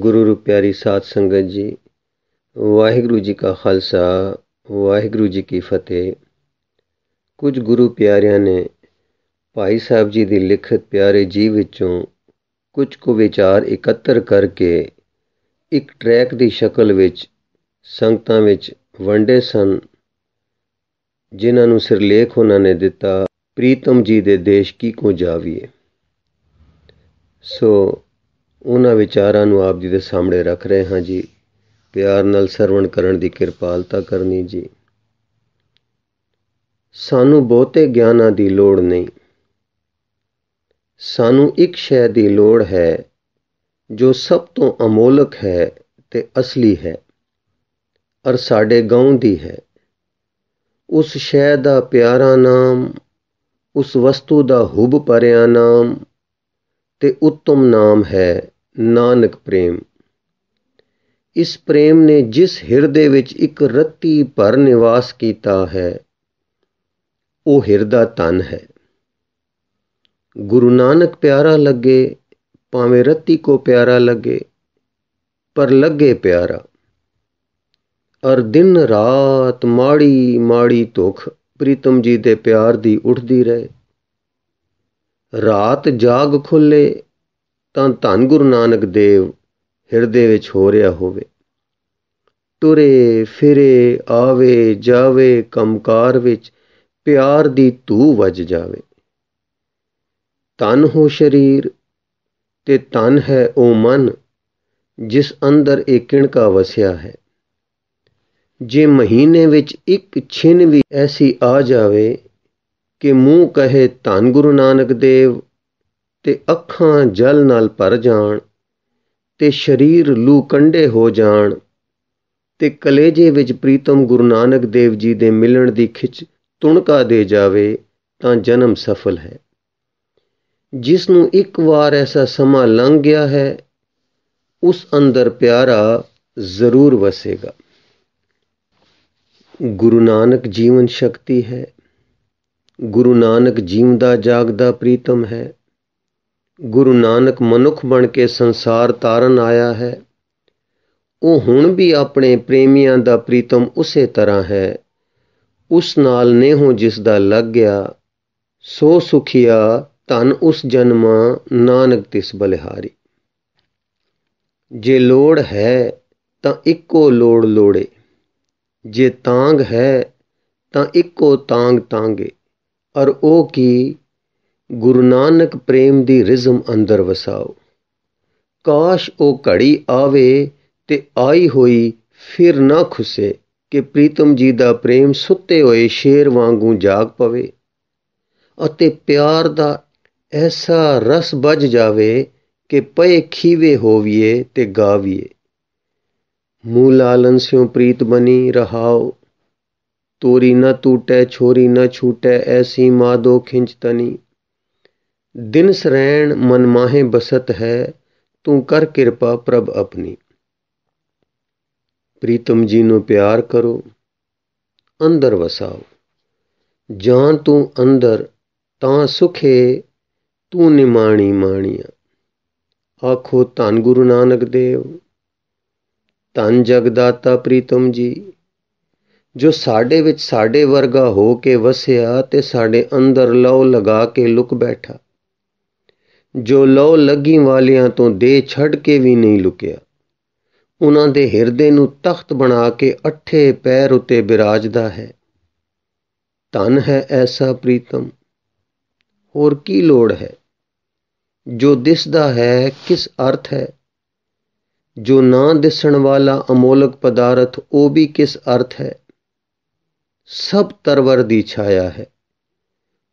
ਗੁਰੂ ਰੂਪ ਪਿਆਰੀ ਸਾਧ ਸੰਗਤ ਜੀ ਵਾਹਿਗੁਰੂ ਜੀ ਕਾ ਖਾਲਸਾ ਵਾਹਿਗੁਰੂ ਜੀ ਕੀ ਫਤਿਹ ਕੁਝ ਗੁਰੂ ਪਿਆਰਿਆਂ ਨੇ ਭਾਈ ਸਾਹਿਬ ਜੀ ਦੀ ਲਿਖਤ ਪਿਆਰੇ ਜੀ ਵਿੱਚੋਂ ਕੁਝ ਕੁ ਵਿਚਾਰ ਇਕੱਤਰ ਕਰਕੇ ਇੱਕ ਟਰੈਕ ਦੀ ਸ਼ਕਲ ਵਿੱਚ ਸੰਗਤਾਂ ਵਿੱਚ ਵੰਡੇ ਸਨ ਜਿਨ੍ਹਾਂ ਨੂੰ ਸਿਰਲੇਖ ਉਹਨਾਂ ਨੇ ਦਿੱਤਾ ਪ੍ਰੀਤਮ ਜੀ ਦੇ ਦੇਸ਼ ਕੀ ਕੋ ਜਾਵੀਏ ਸੋ ਉਹਨਾਂ ਵਿਚਾਰਾਂ ਨੂੰ ਆਪ ਜੀ ਦੇ ਸਾਹਮਣੇ ਰੱਖ ਰਹੇ ਹਾਂ ਜੀ ਪਿਆਰ ਨਾਲ ਸਰਵਣ ਕਰਨ ਦੀ ਕਿਰਪਾਲਤਾ ਕਰਨੀ ਜੀ ਸਾਨੂੰ ਬਹੁਤੇ ਗਿਆਨਾਂ ਦੀ ਲੋੜ ਨਹੀਂ ਸਾਨੂੰ ਇੱਕ ਸ਼ੈ ਦੀ ਲੋੜ ਹੈ ਜੋ ਸਭ ਤੋਂ ਅਮੋਲਕ ਹੈ ਤੇ ਅਸਲੀ ਹੈ ਅਰ ਸਾਡੇ ਗਾਉਂ ਦੀ ਹੈ ਉਸ ਸ਼ੈ ਦਾ ਪਿਆਰਾ ਨਾਮ ਉਸ ਵਸਤੂ ਦਾ ਹੁਬ ਪਰਿਆ ਨਾਮ ਤੇ ਉਤਮ ਨਾਮ ਹੈ ਨਾਨਕ ਪ੍ਰੇਮ ਇਸ ਪ੍ਰੇਮ ਨੇ ਜਿਸ ਹਿਰਦੇ ਵਿੱਚ ਇੱਕ ਰਤੀ ਭਰ ਨਿਵਾਸ ਕੀਤਾ ਹੈ ਉਹ ਹਿਰਦਾ ਤਨ ਹੈ ਗੁਰੂ ਨਾਨਕ ਪਿਆਰਾ ਲੱਗੇ ਭਾਵੇਂ ਰਤੀ ਕੋ ਪਿਆਰਾ ਲੱਗੇ ਪਰ ਲੱਗੇ ਪਿਆਰਾ ਅਰ ਦਿਨ ਰਾਤ ਮਾੜੀ ਮਾੜੀ ਧੁਖ ਪ੍ਰੀਤਮ ਜੀ ਦੇ ਪਿਆਰ ਦੀ ਉੱਠਦੀ ਰਹੇ ਰਾਤ ਜਾਗ ਖੁੱਲੇ ਤਾਂ ਧੰ ਗੁਰੂ ਨਾਨਕ ਦੇਵ ਹਿਰਦੇ ਵਿੱਚ ਹੋ ਰਿਹਾ ਹੋਵੇ ਤੁਰੇ ਫਿਰੇ ਆਵੇ ਜਾਵੇ ਕੰਮਕਾਰ ਵਿੱਚ ਪਿਆਰ ਦੀ ਧੂ ਵੱਜ ਜਾਵੇ ਤਨ ਹੋ ਸਰੀਰ ਤੇ ਤਨ ਹੈ ਉਹ ਮਨ ਜਿਸ ਅੰਦਰ ਇਹ ਕਿਣਕਾ ਵਸਿਆ ਹੈ ਜੇ ਮਹੀਨੇ ਵਿੱਚ ਇੱਕ ਛਿਨ ਵੀ ਐਸੀ ਆ ਜਾਵੇ ਕਿ ਮੂੰਹ ਕਹੇ ਧੰ ਗੁਰੂ ਨਾਨਕ ਦੇਵ ਤੇ ਅੱਖਾਂ ਜਲ ਨਾਲ ਭਰ ਜਾਣ ਤੇ ਸਰੀਰ ਲੂ ਕੰਡੇ ਹੋ ਜਾਣ ਤੇ ਕਲੇਜੇ ਵਿੱਚ ਪ੍ਰੀਤਮ ਗੁਰੂ ਨਾਨਕ ਦੇਵ ਜੀ ਦੇ ਮਿਲਣ ਦੀ ਖਿੱਚ ਤੁਣਕਾ ਦੇ ਜਾਵੇ ਤਾਂ ਜਨਮ ਸਫਲ ਹੈ ਜਿਸ ਨੂੰ ਇੱਕ ਵਾਰ ਐਸਾ ਸਮਾਂ ਲੰਘ ਗਿਆ ਹੈ ਉਸ ਅੰਦਰ ਪਿਆਰਾ ਜ਼ਰੂਰ ਵਸੇਗਾ ਗੁਰੂ ਨਾਨਕ ਜੀਵਨ ਸ਼ਕਤੀ ਹੈ ਗੁਰੂ ਨਾਨਕ ਜੀਵਦਾ ਜਾਗਦਾ ਪ੍ਰੀਤਮ ਹੈ ਗੁਰੂ ਨਾਨਕ ਮਨੁੱਖ ਬਣ ਕੇ ਸੰਸਾਰ ਤਾਰਨ ਆਇਆ ਹੈ ਉਹ ਹੁਣ ਵੀ ਆਪਣੇ ਪ੍ਰੇਮੀਆਂ ਦਾ ਪ੍ਰੀਤਮ ਉਸੇ ਤਰ੍ਹਾਂ ਹੈ ਉਸ ਨਾਲ ਨੇਹੁ ਜਿਸ ਦਾ ਲੱਗ ਗਿਆ ਸੋ ਸੁਖਿਆ ਤਨ ਉਸ ਜਨਮ ਨਾਨਕ ਤਿਸ ਬਲਿਹਾਰੀ ਜੇ ਲੋੜ ਹੈ ਤਾਂ ਇੱਕੋ ਲੋੜ ਲੋੜੇ ਜੇ ਤਾਂਗ ਹੈ ਤਾਂ ਇੱਕੋ ਤਾਂਗ ਤਾਂਗੇ ਔਰ ਉਹ ਕੀ ਗੁਰੂ ਨਾਨਕ ਪ੍ਰੇਮ ਦੀ ਰਿਜ਼ਮ ਅੰਦਰ ਵਸਾਓ ਕਾਸ਼ ਉਹ ਘੜੀ ਆਵੇ ਤੇ ਆਈ ਹੋਈ ਫਿਰ ਨਾ ਖੁਸੇ ਕਿ ਪ੍ਰੀਤਮ ਜੀ ਦਾ ਪ੍ਰੇਮ ਸੁੱਤੇ ਹੋਏ ਸ਼ੇਰ ਵਾਂਗੂ ਜਾਗ ਪਵੇ ਅਤੇ ਪਿਆਰ ਦਾ ਐਸਾ ਰਸ ਵੱਜ ਜਾਵੇ ਕਿ ਪਏ ਖੀਵੇ ਹੋਵੀਏ ਤੇ ਗਾਵੀਏ ਮੂਲ ਲਾਲਨ ਸਿਓ ਪ੍ਰੀਤ ਬਣੀ ਰਹਾਓ ਤੋਰੀ ਨਾ ਟੂਟੇ ਛੋਰੀ ਨਾ ਛੂਟੇ ਐਸੀ ਮਾਦੋ ਖਿੰਚ ਤਨੀ ਦਿਨ ਸਰੈਣ ਮਨ ਮਾਹੇ ਬਸਤ ਹੈ ਤੂੰ ਕਰ ਕਿਰਪਾ ਪ੍ਰਭ ਆਪਣੀ ਪ੍ਰੀਤਮ ਜੀ ਨੂੰ ਪਿਆਰ ਕਰੋ ਅੰਦਰ ਵਸਾਓ ਜਾਂ ਤੂੰ ਅੰਦਰ ਤਾਂ ਸੁਖੇ ਤੂੰ ਨਿਮਾਣੀ ਮਾਣੀਆ ਆਖੋ ਧੰ ਗੁਰੂ ਨਾਨਕ ਦੇਵ ਧੰ ਜਗਦਾਤਾ ਪ੍ਰੀਤਮ ਜੀ ਜੋ ਸਾਡੇ ਵਿੱਚ ਸਾਡੇ ਵਰਗਾ ਹੋ ਕੇ ਵਸਿਆ ਤੇ ਸਾਡੇ ਅੰਦਰ ਲਉ ਲਗਾ ਕੇ ਲੁਕ ਬੈਠਾ ਜੋ ਲੋ ਲੱਗੀ ਵਾਲਿਆਂ ਤੋਂ ਦੇ ਛੱਡ ਕੇ ਵੀ ਨਹੀਂ ਲੁਕਿਆ ਉਹਨਾਂ ਦੇ ਹਿਰਦੇ ਨੂੰ ਤਖਤ ਬਣਾ ਕੇ ਅੱਠੇ ਪੈਰ ਉਤੇ ਬਿਰਾਜਦਾ ਹੈ ਧਨ ਹੈ ਐਸਾ ਪ੍ਰੀਤਮ ਹੋਰ ਕੀ ਲੋੜ ਹੈ ਜੋ ਦਿਸਦਾ ਹੈ ਕਿਸ ਅਰਥ ਹੈ ਜੋ ਨਾ ਦਿਸਣ ਵਾਲਾ ਅਮੋਲਕ ਪਦਾਰਥ ਉਹ ਵੀ ਕਿਸ ਅਰਥ ਹੈ ਸਭ ਤਰਵਰ ਦੀ ਛਾਇਆ ਹੈ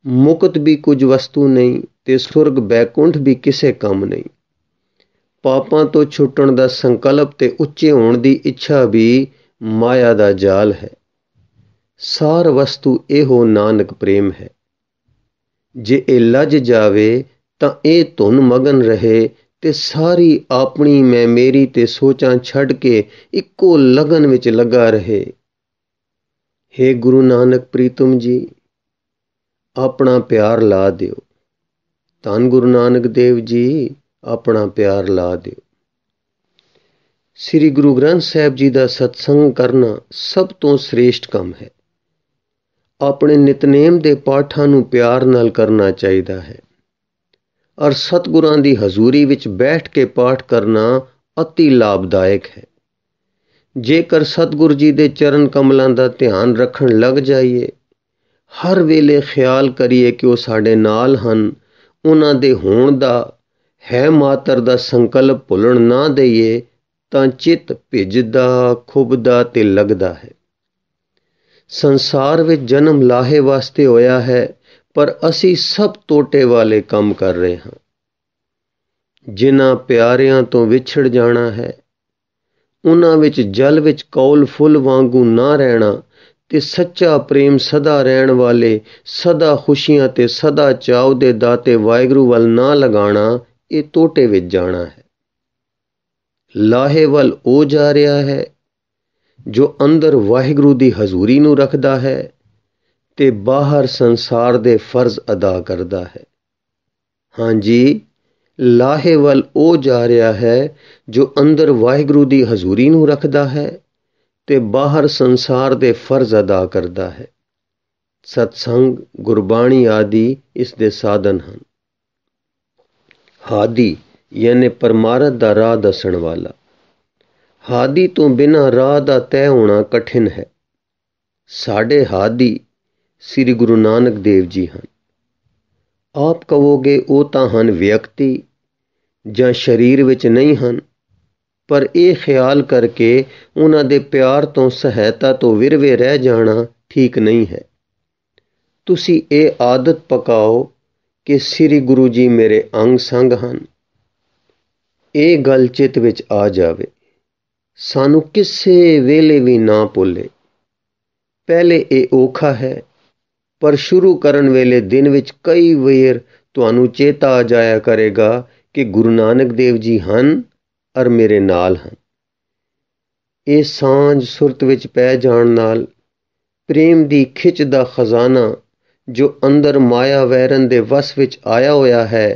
ਮੁਕਤ ਵੀ ਕੁਝ ਵਸਤੂ ਨਹੀਂ ਤੇ ਸੁਰਗ ਬੈਕੁੰਠ ਵੀ ਕਿਸੇ ਕੰਮ ਨਹੀਂ ਪਾਪਾਂ ਤੋਂ ਛੁੱਟਣ ਦਾ ਸੰਕਲਪ ਤੇ ਉੱਚੇ ਹੋਣ ਦੀ ਇੱਛਾ ਵੀ ਮਾਇਆ ਦਾ ਜਾਲ ਹੈ ਸਾਰ ਵਸਤੂ ਇਹੋ ਨਾਨਕ ਪ੍ਰੇਮ ਹੈ ਜੇ ਇਹ ਲੱਜ ਜਾਵੇ ਤਾਂ ਇਹ ਧੁਨ ਮਗਨ ਰਹੇ ਤੇ ਸਾਰੀ ਆਪਣੀ ਮੈਂ ਮੇਰੀ ਤੇ ਸੋਚਾਂ ਛੱਡ ਕੇ ਇੱਕੋ ਲਗਨ ਵਿੱਚ ਲੱਗਾ ਰਹੇ हे ਗੁਰੂ ਨਾਨਕ ਪ੍ਰੀਤਮ ਜੀ ਆਪਣਾ ਪਿਆਰ ਲਾ ਦਿਓ ਧੰ ਗੁਰੂ ਨਾਨਕ ਦੇਵ ਜੀ ਆਪਣਾ ਪਿਆਰ ਲਾ ਦਿਓ ਸ੍ਰੀ ਗੁਰੂ ਗ੍ਰੰਥ ਸਾਹਿਬ ਜੀ ਦਾ ਸਤਸੰਗ ਕਰਨਾ ਸਭ ਤੋਂ ਸ੍ਰੇਸ਼ਟ ਕੰਮ ਹੈ ਆਪਣੇ ਨਿਤਨੇਮ ਦੇ ਪਾਠਾਂ ਨੂੰ ਪਿਆਰ ਨਾਲ ਕਰਨਾ ਚਾਹੀਦਾ ਹੈ ਔਰ ਸਤਗੁਰਾਂ ਦੀ ਹਜ਼ੂਰੀ ਵਿੱਚ ਬੈਠ ਕੇ ਪਾਠ ਕਰਨਾ ਅਤੀ ਲਾਭਦਾਇਕ ਹੈ ਜੇਕਰ ਸਤਗੁਰ ਜੀ ਦੇ ਚਰਨ ਕਮਲਾਂ ਦਾ ਧਿਆਨ ਰੱਖਣ ਲੱਗ ਜਾਈਏ ਹਰ ਵੇਲੇ ਖਿਆਲ ਕਰੀਏ ਕਿ ਉਹ ਸਾਡੇ ਨਾਲ ਹਨ ਉਹਨਾਂ ਦੇ ਹੋਣ ਦਾ ਹੈ ਮਾਤਰ ਦਾ ਸੰਕਲਪ ਭੁੱਲਣ ਨਾ ਦਈਏ ਤਾਂ ਚਿੱਤ ਭਿੱਜਦਾ ਖੁਬਦਾ ਤੇ ਲੱਗਦਾ ਹੈ ਸੰਸਾਰ ਵਿੱਚ ਜਨਮ ਲਾਹੇ ਵਾਸਤੇ ਹੋਇਆ ਹੈ ਪਰ ਅਸੀਂ ਸਭ ਟੋਟੇ ਵਾਲੇ ਕੰਮ ਕਰ ਰਹੇ ਹਾਂ ਜਿਨ੍ਹਾਂ ਪਿਆਰਿਆਂ ਤੋਂ ਵਿਛੜ ਜਾਣਾ ਹੈ ਉਹਨਾਂ ਵਿੱਚ ਜਲ ਵਿੱਚ ਕੌਲ ਫੁੱਲ ਵਾਂਗੂ ਨਾ ਰਹਿਣਾ ਤੇ ਸੱਚਾ ਪ੍ਰੇਮ ਸਦਾ ਰਹਿਣ ਵਾਲੇ ਸਦਾ ਖੁਸ਼ੀਆਂ ਤੇ ਸਦਾ ਚਾਉ ਦੇ ਦਾਤੇ ਵਾਹਿਗੁਰੂ ਵੱਲ ਨਾ ਲਗਾਣਾ ਇਹ ਟੋਟੇ ਵਿੱਚ ਜਾਣਾ ਹੈ ਲਾਹੇ ਵੱਲ ਉਹ ਜਾ ਰਿਹਾ ਹੈ ਜੋ ਅੰਦਰ ਵਾਹਿਗੁਰੂ ਦੀ ਹਜ਼ੂਰੀ ਨੂੰ ਰੱਖਦਾ ਹੈ ਤੇ ਬਾਹਰ ਸੰਸਾਰ ਦੇ ਫਰਜ਼ ਅਦਾ ਕਰਦਾ ਹੈ ਹਾਂਜੀ ਲਾਹੇ ਵੱਲ ਉਹ ਜਾ ਰਿਹਾ ਹੈ ਜੋ ਅੰਦਰ ਵਾਹਿਗੁਰੂ ਦੀ ਹਜ਼ੂਰੀ ਨੂੰ ਰੱਖਦਾ ਹੈ ਤੇ ਬਾਹਰ ਸੰਸਾਰ ਦੇ ਫਰਜ਼ ਅਦਾ ਕਰਦਾ ਹੈ ਸਤਸੰਗ ਗੁਰਬਾਣੀ ਆਦਿ ਇਸ ਦੇ ਸਾਧਨ ਹਨ ਹਾਦੀ ਯਾਨੀ ਪਰਮਾਰਥ ਦਾ ਰਾਹ ਦੱਸਣ ਵਾਲਾ ਹਾਦੀ ਤੋਂ ਬਿਨਾ ਰਾਹ ਦਾ ਤੈ ਹੋਣਾ ਕਠਿਨ ਹੈ ਸਾਡੇ ਹਾਦੀ ਸ੍ਰੀ ਗੁਰੂ ਨਾਨਕ ਦੇਵ ਜੀ ਹਨ ਆਪ ਕਹੋਗੇ ਉਹ ਤਾਂ ਹਨ ਵਿਅਕਤੀ ਜਾਂ ਸਰੀਰ ਵਿੱਚ ਨਹੀਂ ਹਨ ਪਰ ਇਹ ਖਿਆਲ ਕਰਕੇ ਉਹਨਾਂ ਦੇ ਪਿਆਰ ਤੋਂ ਸਹਾਇਤਾ ਤੋਂ ਵਿਰਵੇ ਰਹਿ ਜਾਣਾ ਠੀਕ ਨਹੀਂ ਹੈ ਤੁਸੀਂ ਇਹ ਆਦਤ ਪਕਾਓ ਕਿ ਸ੍ਰੀ ਗੁਰੂ ਜੀ ਮੇਰੇ ਅੰਗ ਸੰਗ ਹਨ ਇਹ ਗੱਲ ਚਿਤ ਵਿੱਚ ਆ ਜਾਵੇ ਸਾਨੂੰ ਕਿਸੇ ਵੇਲੇ ਵੀ ਨਾ ਭੁੱਲੇ ਪਹਿਲੇ ਇਹ ਔਖਾ ਹੈ ਪਰ ਸ਼ੁਰੂ ਕਰਨ ਵੇਲੇ ਦਿਨ ਵਿੱਚ ਕਈ ਵੇਰ ਤੁਹਾਨੂੰ ਚੇਤਾ ਆ ਜਾਇਆ ਕਰੇਗਾ ਕਿ ਗੁਰੂ ਨਾਨਕ ਦੇਵ ਜੀ ਹਨ ਅਰ ਮੇਰੇ ਨਾਲ ਹਨ ਇਹ ਸਾਂਝ ਸੁਰਤ ਵਿੱਚ ਪੈ ਜਾਣ ਨਾਲ ਪ੍ਰੇਮ ਦੀ ਖਿੱਚ ਦਾ ਖਜ਼ਾਨਾ ਜੋ ਅੰਦਰ ਮਾਇਆ ਵੈਰਨ ਦੇ ਵਸ ਵਿੱਚ ਆਇਆ ਹੋਇਆ ਹੈ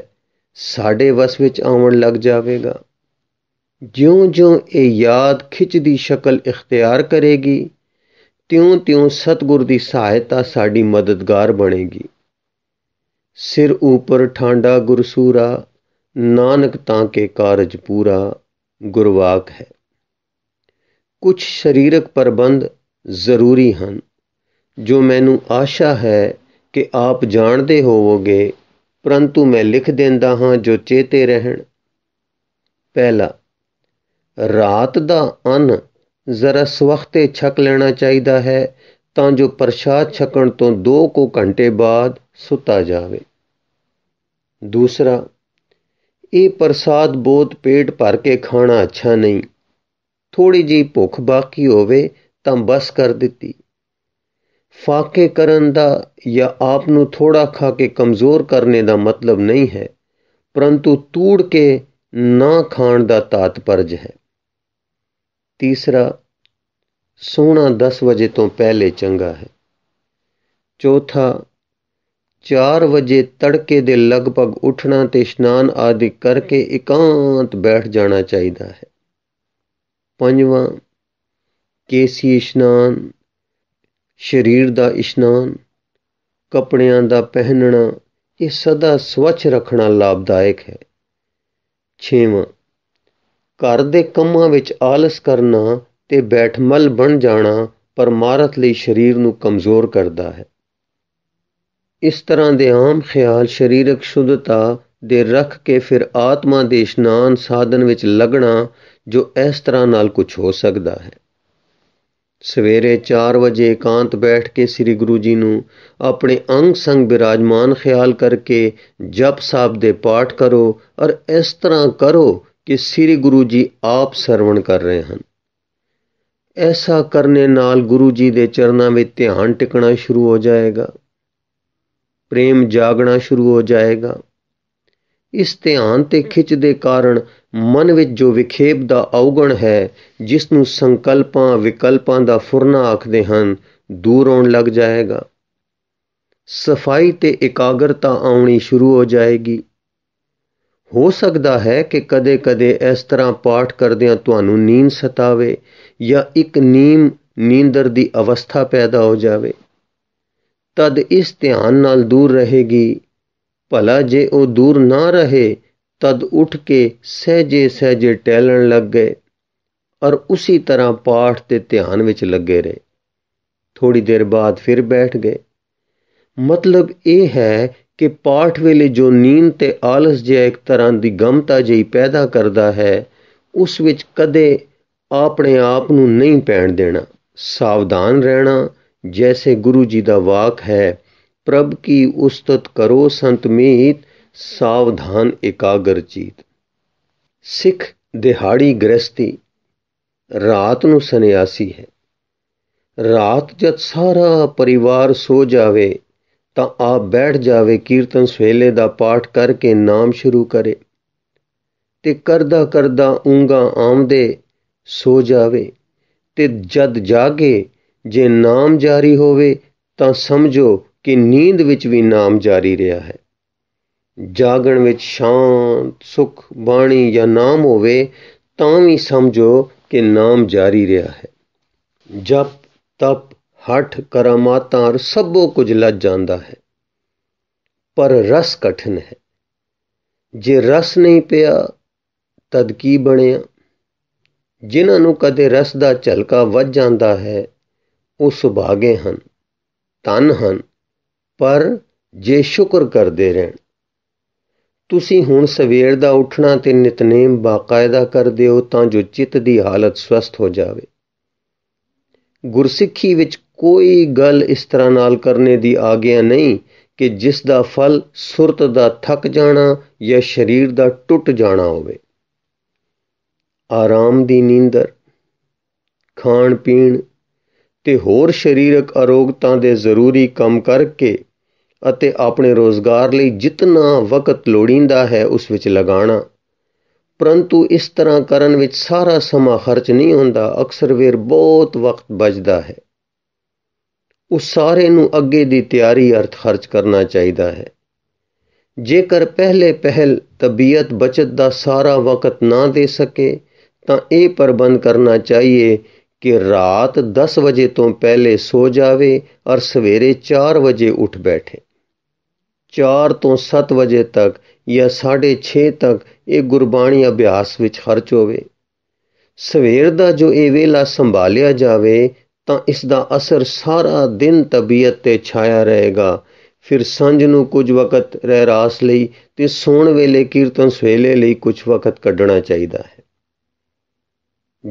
ਸਾਡੇ ਵਸ ਵਿੱਚ ਆਉਣ ਲੱਗ ਜਾਵੇਗਾ ਜਿਉਂ-ਜਿਉਂ ਇਹ ਯਾਦ ਖਿੱਚ ਦੀ ਸ਼ਕਲ ਇਖਤਿਆਰ ਕਰੇਗੀ ਤਿਉਂ-ਤਿਉਂ ਸਤਗੁਰ ਦੀ ਸਹਾਇਤਾ ਸਾਡੀ ਮਦਦਗਾਰ ਬਣੇਗੀ ਸਿਰ ਉਪਰ ਠਾਂਡਾ ਗੁਰਸੂਰਾ ਨਾਨਕ ਤਾਂ ਕੇ ਕਾਰਜ ਪੂਰਾ ਗੁਰਵਾਕ ਹੈ ਕੁਝ ਸਰੀਰਕ ਪ੍ਰਬੰਧ ਜ਼ਰੂਰੀ ਹਨ ਜੋ ਮੈਨੂੰ ਆਸ਼ਾ ਹੈ ਕਿ ਆਪ ਜਾਣਦੇ ਹੋਵੋਗੇ ਪਰੰਤੂ ਮੈਂ ਲਿਖ ਦਿੰਦਾ ਹਾਂ ਜੋ ਚੇਤੇ ਰਹਿਣ ਪਹਿਲਾ ਰਾਤ ਦਾ ਅੰਨ ਜ਼ਰਾ ਸਵਖਤੇ ਛਕ ਲੈਣਾ ਚਾਹੀਦਾ ਹੈ ਤਾਂ ਜੋ ਪ੍ਰਸ਼ਾਦ ਛਕਣ ਤੋਂ 2 ਕੋ ਘੰਟੇ ਬਾਅਦ ਸੁੱਤਾ ਜਾਵੇ ਦੂਸਰਾ ਇਹ ਪ੍ਰਸਾਦ ਬੋਧ ਪੇਟ ਭਰ ਕੇ ਖਾਣਾ ਅੱਛਾ ਨਹੀਂ ਥੋੜੀ ਜੀ ਭੁੱਖ ਬਾਕੀ ਹੋਵੇ ਤਾਂ ਬਸ ਕਰ ਦਿੱਤੀ ਫਾਕੇ ਕਰਨ ਦਾ ਜਾਂ ਆਪ ਨੂੰ ਥੋੜਾ ਖਾ ਕੇ ਕਮਜ਼ੋਰ ਕਰਨੇ ਦਾ ਮਤਲਬ ਨਹੀਂ ਹੈ ਪਰੰਤੂ ਤੂੜ ਕੇ ਨਾ ਖਾਣ ਦਾ ਤਾਤਪਰਜ ਹੈ ਤੀਸਰਾ ਸੋਣਾ 10 ਵਜੇ ਤੋਂ ਪਹਿਲੇ ਚੰਗਾ ਹੈ ਚੌਥਾ 4 ਵਜੇ ਤੜਕੇ ਦੇ ਲਗਭਗ ਉੱਠਣਾ ਤੇ ਇਸ਼ਨਾਨ ਆਦਿ ਕਰਕੇ ਇਕਾਂਤ ਬੈਠ ਜਾਣਾ ਚਾਹੀਦਾ ਹੈ ਪੰਜਵਾਂ ਕੇਸੀ ਇਸ਼ਨਾਨ ਸਰੀਰ ਦਾ ਇਸ਼ਨਾਨ ਕੱਪੜਿਆਂ ਦਾ ਪਹਿਨਣਾ ਇਹ ਸਦਾ ਸਵੱਛ ਰੱਖਣਾ ਲਾਭਦਾਇਕ ਹੈ ਛੇਵਾਂ ਘਰ ਦੇ ਕੰਮਾਂ ਵਿੱਚ ਆਲਸ ਕਰਨਾ ਤੇ ਬੈਠਮਲ ਬਣ ਜਾਣਾ ਪਰਮਾਰਥ ਲਈ ਸਰੀਰ ਨੂੰ ਕਮਜ਼ੋਰ ਕਰਦਾ ਹੈ ਇਸ ਤਰ੍ਹਾਂ ਦੇ ਆਮ ਖਿਆਲ ਸਰੀਰਕ ਸ਼ੁੱਧਤਾ ਦੇ ਰੱਖ ਕੇ ਫਿਰ ਆਤਮਾ ਦੇ ਇਸ਼ਨਾਨ ਸਾਧਨ ਵਿੱਚ ਲੱਗਣਾ ਜੋ ਇਸ ਤਰ੍ਹਾਂ ਨਾਲ ਕੁਝ ਹੋ ਸਕਦਾ ਹੈ ਸਵੇਰੇ 4 ਵਜੇ ਇਕਾਂਤ ਬੈਠ ਕੇ ਸ੍ਰੀ ਗੁਰੂ ਜੀ ਨੂੰ ਆਪਣੇ ਅੰਗ ਸੰਗ ਬਿਰਾਜਮਾਨ ਖਿਆਲ ਕਰਕੇ ਜਪ ਸਾਹਿਬ ਦੇ ਪਾਠ ਕਰੋ ਔਰ ਇਸ ਤਰ੍ਹਾਂ ਕਰੋ ਕਿ ਸ੍ਰੀ ਗੁਰੂ ਜੀ ਆਪ ਸਰਵਣ ਕਰ ਰਹੇ ਹਨ ਐਸਾ ਕਰਨੇ ਨਾਲ ਗੁਰੂ ਜੀ ਦੇ ਚਰਨਾਂ ਵਿੱਚ ਧਿਆਨ ਟਿਕਣਾ ਸ਼ੁਰੂ ਹੋ ਜਾਏਗਾ ਪ੍ਰੇਮ ਜਾਗਣਾ ਸ਼ੁਰੂ ਹੋ ਜਾਏਗਾ ਇਸ ਧਿਆਨ ਤੇ ਖਿੱਚ ਦੇ ਕਾਰਨ ਮਨ ਵਿੱਚ ਜੋ ਵਿਖੇਪ ਦਾ ਔਗਣ ਹੈ ਜਿਸ ਨੂੰ ਸੰਕਲਪਾਂ ਵਿਕਲਪਾਂ ਦਾ ਫੁਰਨਾ ਆਖਦੇ ਹਨ ਦੂਰ ਹੋਣ ਲੱਗ ਜਾਏਗਾ ਸਫਾਈ ਤੇ ਇਕਾਗਰਤਾ ਆਉਣੀ ਸ਼ੁਰੂ ਹੋ ਜਾਏਗੀ ਹੋ ਸਕਦਾ ਹੈ ਕਿ ਕਦੇ-ਕਦੇ ਇਸ ਤਰ੍ਹਾਂ ਪਾਠ ਕਰਦਿਆਂ ਤੁਹਾਨੂੰ ਨੀਂਦ ਸਤਾਵੇ ਜਾਂ ਇੱਕ ਨੀਂਦ ਨੀਂਦਰ ਦੀ ਅਵਸਥਾ ਪੈਦਾ ਹੋ ਜਾਵੇ ਤਦ ਇਸ ਧਿਆਨ ਨਾਲ ਦੂਰ ਰਹੇਗੀ ਭਲਾ ਜੇ ਉਹ ਦੂਰ ਨਾ ਰਹੇ ਤਦ ਉੱਠ ਕੇ ਸਹਜੇ ਸਹਜੇ ਟਹਿਲਣ ਲੱਗ ਗਏ ਔਰ ਉਸੇ ਤਰ੍ਹਾਂ ਪਾਠ ਤੇ ਧਿਆਨ ਵਿੱਚ ਲੱਗੇ ਰਹੇ ਥੋੜੀ ਦੇਰ ਬਾਅਦ ਫਿਰ ਬੈਠ ਗਏ ਮਤਲਬ ਇਹ ਹੈ ਕਿ ਪਾਠ ਵੇਲੇ ਜੋ ਨੀਂਦ ਤੇ ਆਲਸ ਜਿਹਾ ਇੱਕ ਤਰ੍ਹਾਂ ਦੀ ਗਮਤਾ ਜਿਹੀ ਪੈਦਾ ਕਰਦਾ ਹੈ ਉਸ ਵਿੱਚ ਕਦੇ ਆਪਣੇ ਆਪ ਨੂੰ ਨਹੀਂ ਪੈਣ ਦੇਣਾ ਸਾਵਧਾਨ ਰਹਿਣਾ ਜੈਸੇ ਗੁਰੂ ਜੀ ਦਾ ਵਾਕ ਹੈ ਪ੍ਰਭ ਕੀ ਉਸਤਤ ਕਰੋ ਸੰਤ ਮੀਤ ਸਾਵਧਾਨ ਇਕਾਗਰ ਚੀਤ ਸਿੱਖ ਦਿਹਾੜੀ ਗ੍ਰਸਤੀ ਰਾਤ ਨੂੰ ਸੰਨਿਆਸੀ ਹੈ ਰਾਤ ਜਦ ਸਾਰਾ ਪਰਿਵਾਰ ਸੋ ਜਾਵੇ ਤਾਂ ਆਪ ਬੈਠ ਜਾਵੇ ਕੀਰਤਨ ਸਵੇਲੇ ਦਾ ਪਾਠ ਕਰਕੇ ਨਾਮ ਸ਼ੁਰੂ ਕਰੇ ਤੇ ਕਰਦਾ ਕਰਦਾ ਉਂਗਾ ਆਉਂਦੇ ਸੋ ਜਾਵੇ ਤੇ ਜਦ ਜਾਗੇ ਜੇ ਨਾਮ ਜਾਰੀ ਹੋਵੇ ਤਾਂ ਸਮਝੋ ਕਿ ਨੀਂਦ ਵਿੱਚ ਵੀ ਨਾਮ ਜਾਰੀ ਰਿਹਾ ਹੈ ਜਾਗਣ ਵਿੱਚ ਸ਼ਾਂਤ ਸੁਖ ਬਾਣੀ ਜਾਂ ਨਾਮ ਹੋਵੇ ਤਾਂ ਵੀ ਸਮਝੋ ਕਿ ਨਾਮ ਜਾਰੀ ਰਿਹਾ ਹੈ ਜਪ ਤਪ ਹਠ ਕਰਾਮਾਤਾਂ ਹਰ ਸਭੋ ਕੁਝ ਲੱਜ ਜਾਂਦਾ ਹੈ ਪਰ ਰਸ ਕਠਿਨ ਹੈ ਜੇ ਰਸ ਨਹੀਂ ਪਿਆ ਤਦ ਕੀ ਬਣਿਆ ਜਿਨ੍ਹਾਂ ਨੂੰ ਕਦੇ ਰਸ ਦਾ ਝਲਕਾ ਵੱਜ ਜਾਂਦਾ ਹੈ ਉਹ ਸੁਭਾਗੇ ਹਨ ਤਨ ਹਨ ਪਰ ਜੇ ਸ਼ੁਕਰ ਕਰਦੇ ਰਹਿਣ ਤੁਸੀਂ ਹੁਣ ਸਵੇਰ ਦਾ ਉੱਠਣਾ ਤੇ ਨਿਤਨੇਮ ਬਾਕਾਇਦਾ ਕਰਦੇ ਹੋ ਤਾਂ ਜੋ ਚਿੱਤ ਦੀ ਹਾਲਤ ਸਵਸਥ ਹੋ ਜਾਵੇ ਗੁਰਸਿੱਖੀ ਵਿੱਚ ਕੋਈ ਗੱਲ ਇਸ ਤਰ੍ਹਾਂ ਨਾਲ ਕਰਨੇ ਦੀ ਆਗਿਆ ਨਹੀਂ ਕਿ ਜਿਸ ਦਾ ਫਲ ਸੁਰਤ ਦਾ ਥੱਕ ਜਾਣਾ ਜਾਂ ਸਰੀਰ ਦਾ ਟੁੱਟ ਜਾਣਾ ਹੋਵੇ ਆਰਾਮ ਦੀ ਨੀਂਦਰ ਖਾਣ ਪੀਣ ਤੇ ਹੋਰ ਸਰੀਰਕ ਅਰੋਗਤਾ ਦੇ ਜ਼ਰੂਰੀ ਕੰਮ ਕਰਕੇ ਅਤੇ ਆਪਣੇ ਰੋਜ਼ਗਾਰ ਲਈ ਜਿੰਨਾ ਵਕਤ ਲੋੜੀਂਦਾ ਹੈ ਉਸ ਵਿੱਚ ਲਗਾਣਾ ਪਰੰਤੂ ਇਸ ਤਰ੍ਹਾਂ ਕਰਨ ਵਿੱਚ ਸਾਰਾ ਸਮਾਂ ਖਰਚ ਨਹੀਂ ਹੁੰਦਾ ਅਕਸਰ ਵੇਰ ਬਹੁਤ ਵਕਤ ਬਚਦਾ ਹੈ ਉਸ ਸਾਰੇ ਨੂੰ ਅੱਗੇ ਦੀ ਤਿਆਰੀ ਅਰਥ ਖਰਚ ਕਰਨਾ ਚਾਹੀਦਾ ਹੈ ਜੇਕਰ ਪਹਿਲੇ ਪਹਿਲ ਤਬੀਅਤ ਬਚਤ ਦਾ ਸਾਰਾ ਵਕਤ ਨਾ ਦੇ ਸਕੇ ਤਾਂ ਇਹ ਪ੍ਰਬੰਧ ਕਰਨਾ ਚਾਹੀਏ ਕਿ ਰਾਤ 10 ਵਜੇ ਤੋਂ ਪਹਿਲੇ ਸੋ ਜਾਵੇ ਔਰ ਸਵੇਰੇ 4 ਵਜੇ ਉੱਠ ਬੈਠੇ 4 ਤੋਂ 7 ਵਜੇ ਤੱਕ ਜਾਂ 6:30 ਤੱਕ ਇਹ ਗੁਰਬਾਣੀ ਅਭਿਆਸ ਵਿੱਚ ਖਰਚ ਹੋਵੇ ਸਵੇਰ ਦਾ ਜੋ ਇਹ ਵੇਲਾ ਸੰਭਾਲਿਆ ਜਾਵੇ ਤਾਂ ਇਸ ਦਾ ਅਸਰ ਸਾਰਾ ਦਿਨ ਤਬੀਅਤ ਤੇ ਛਾਇਆ ਰਹੇਗਾ ਫਿਰ ਸਾਂਝ ਨੂੰ ਕੁਝ ਵਕਤ ਰਹਿਰਾਸ ਲਈ ਤੇ ਸੌਣ ਵੇਲੇ ਕੀਰਤਨ ਸਵੇਲੇ ਲਈ ਕੁਝ ਵਕਤ ਕੱਢਣਾ ਚਾਹੀਦਾ ਹੈ